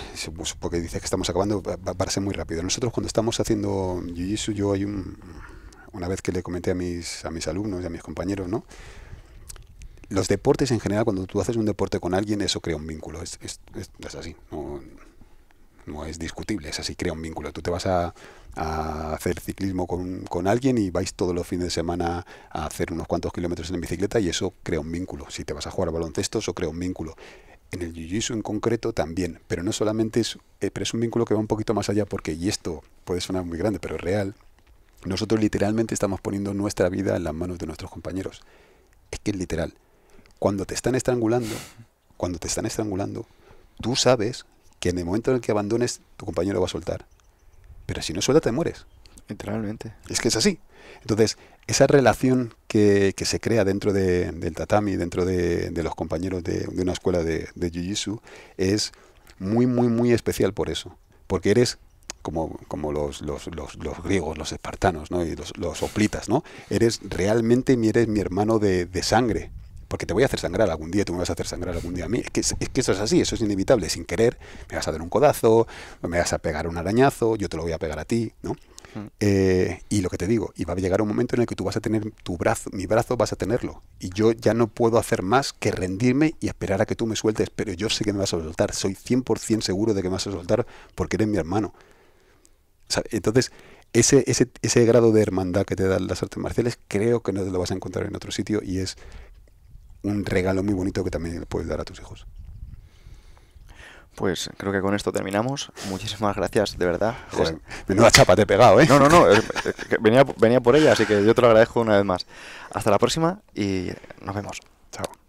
porque dice que estamos acabando, va, a ser muy rápido. Nosotros cuando estamos haciendo Jiu-Jitsu, yo hay una vez que le comenté a mis, a mis alumnos y a mis compañeros, ¿no? los deportes en general, cuando tú haces un deporte con alguien, eso crea un vínculo. Es, así no es discutible, es así, crea un vínculo. Tú te vas a, hacer ciclismo con, alguien y vais todos los fines de semana a hacer unos cuantos kilómetros en bicicleta y eso crea un vínculo. Si te vas a jugar a baloncesto, eso crea un vínculo. En el jiu-jitsu en concreto también, pero no solamente es, eh, pero es un vínculo que va un poquito más allá porque, y esto puede sonar muy grande, pero es real, nosotros literalmente estamos poniendo nuestra vida en las manos de nuestros compañeros. Es que es literal. Cuando te están estrangulando, cuando te están estrangulando, tú sabes que en el momento en el que abandones, tu compañero va a soltar. Pero si no suelta, te mueres. Literalmente. Es que es así. Entonces, esa relación que, se crea dentro de, del tatami, dentro de, los compañeros de, una escuela de, de Jiu-Jitsu, es muy, muy, muy especial por eso. Porque eres como, como los, los, griegos, los espartanos, ¿no? Y los, los oplitas, ¿no? Eres realmente mi, eres mi hermano de, de sangre porque te voy a hacer sangrar algún día, tú me vas a hacer sangrar algún día a mí. Es que, eso es así, eso es inevitable, sin querer, me vas a dar un codazo, me vas a pegar un arañazo, yo te lo voy a pegar a ti, ¿no? Hmm. Eh, y lo que te digo, y va a llegar un momento en el que tú vas a tener tu brazo, mi brazo vas a tenerlo. Y yo ya no puedo hacer más que rendirme y esperar a que tú me sueltes, pero yo sé que me vas a soltar, soy 100% seguro de que me vas a soltar porque eres mi hermano. Entonces, ese, ese, ese grado de hermandad que te dan las artes marciales, creo que no te lo vas a encontrar en otro sitio y es un regalo muy bonito que también puedes dar a tus hijos. Pues creo que con esto terminamos. Muchísimas gracias, de verdad. Joder, menuda chapa te he pegado, ¿eh? No, no, no. Venía, venía por ella, así que yo te lo agradezco una vez más. Hasta la próxima y nos vemos. Chao.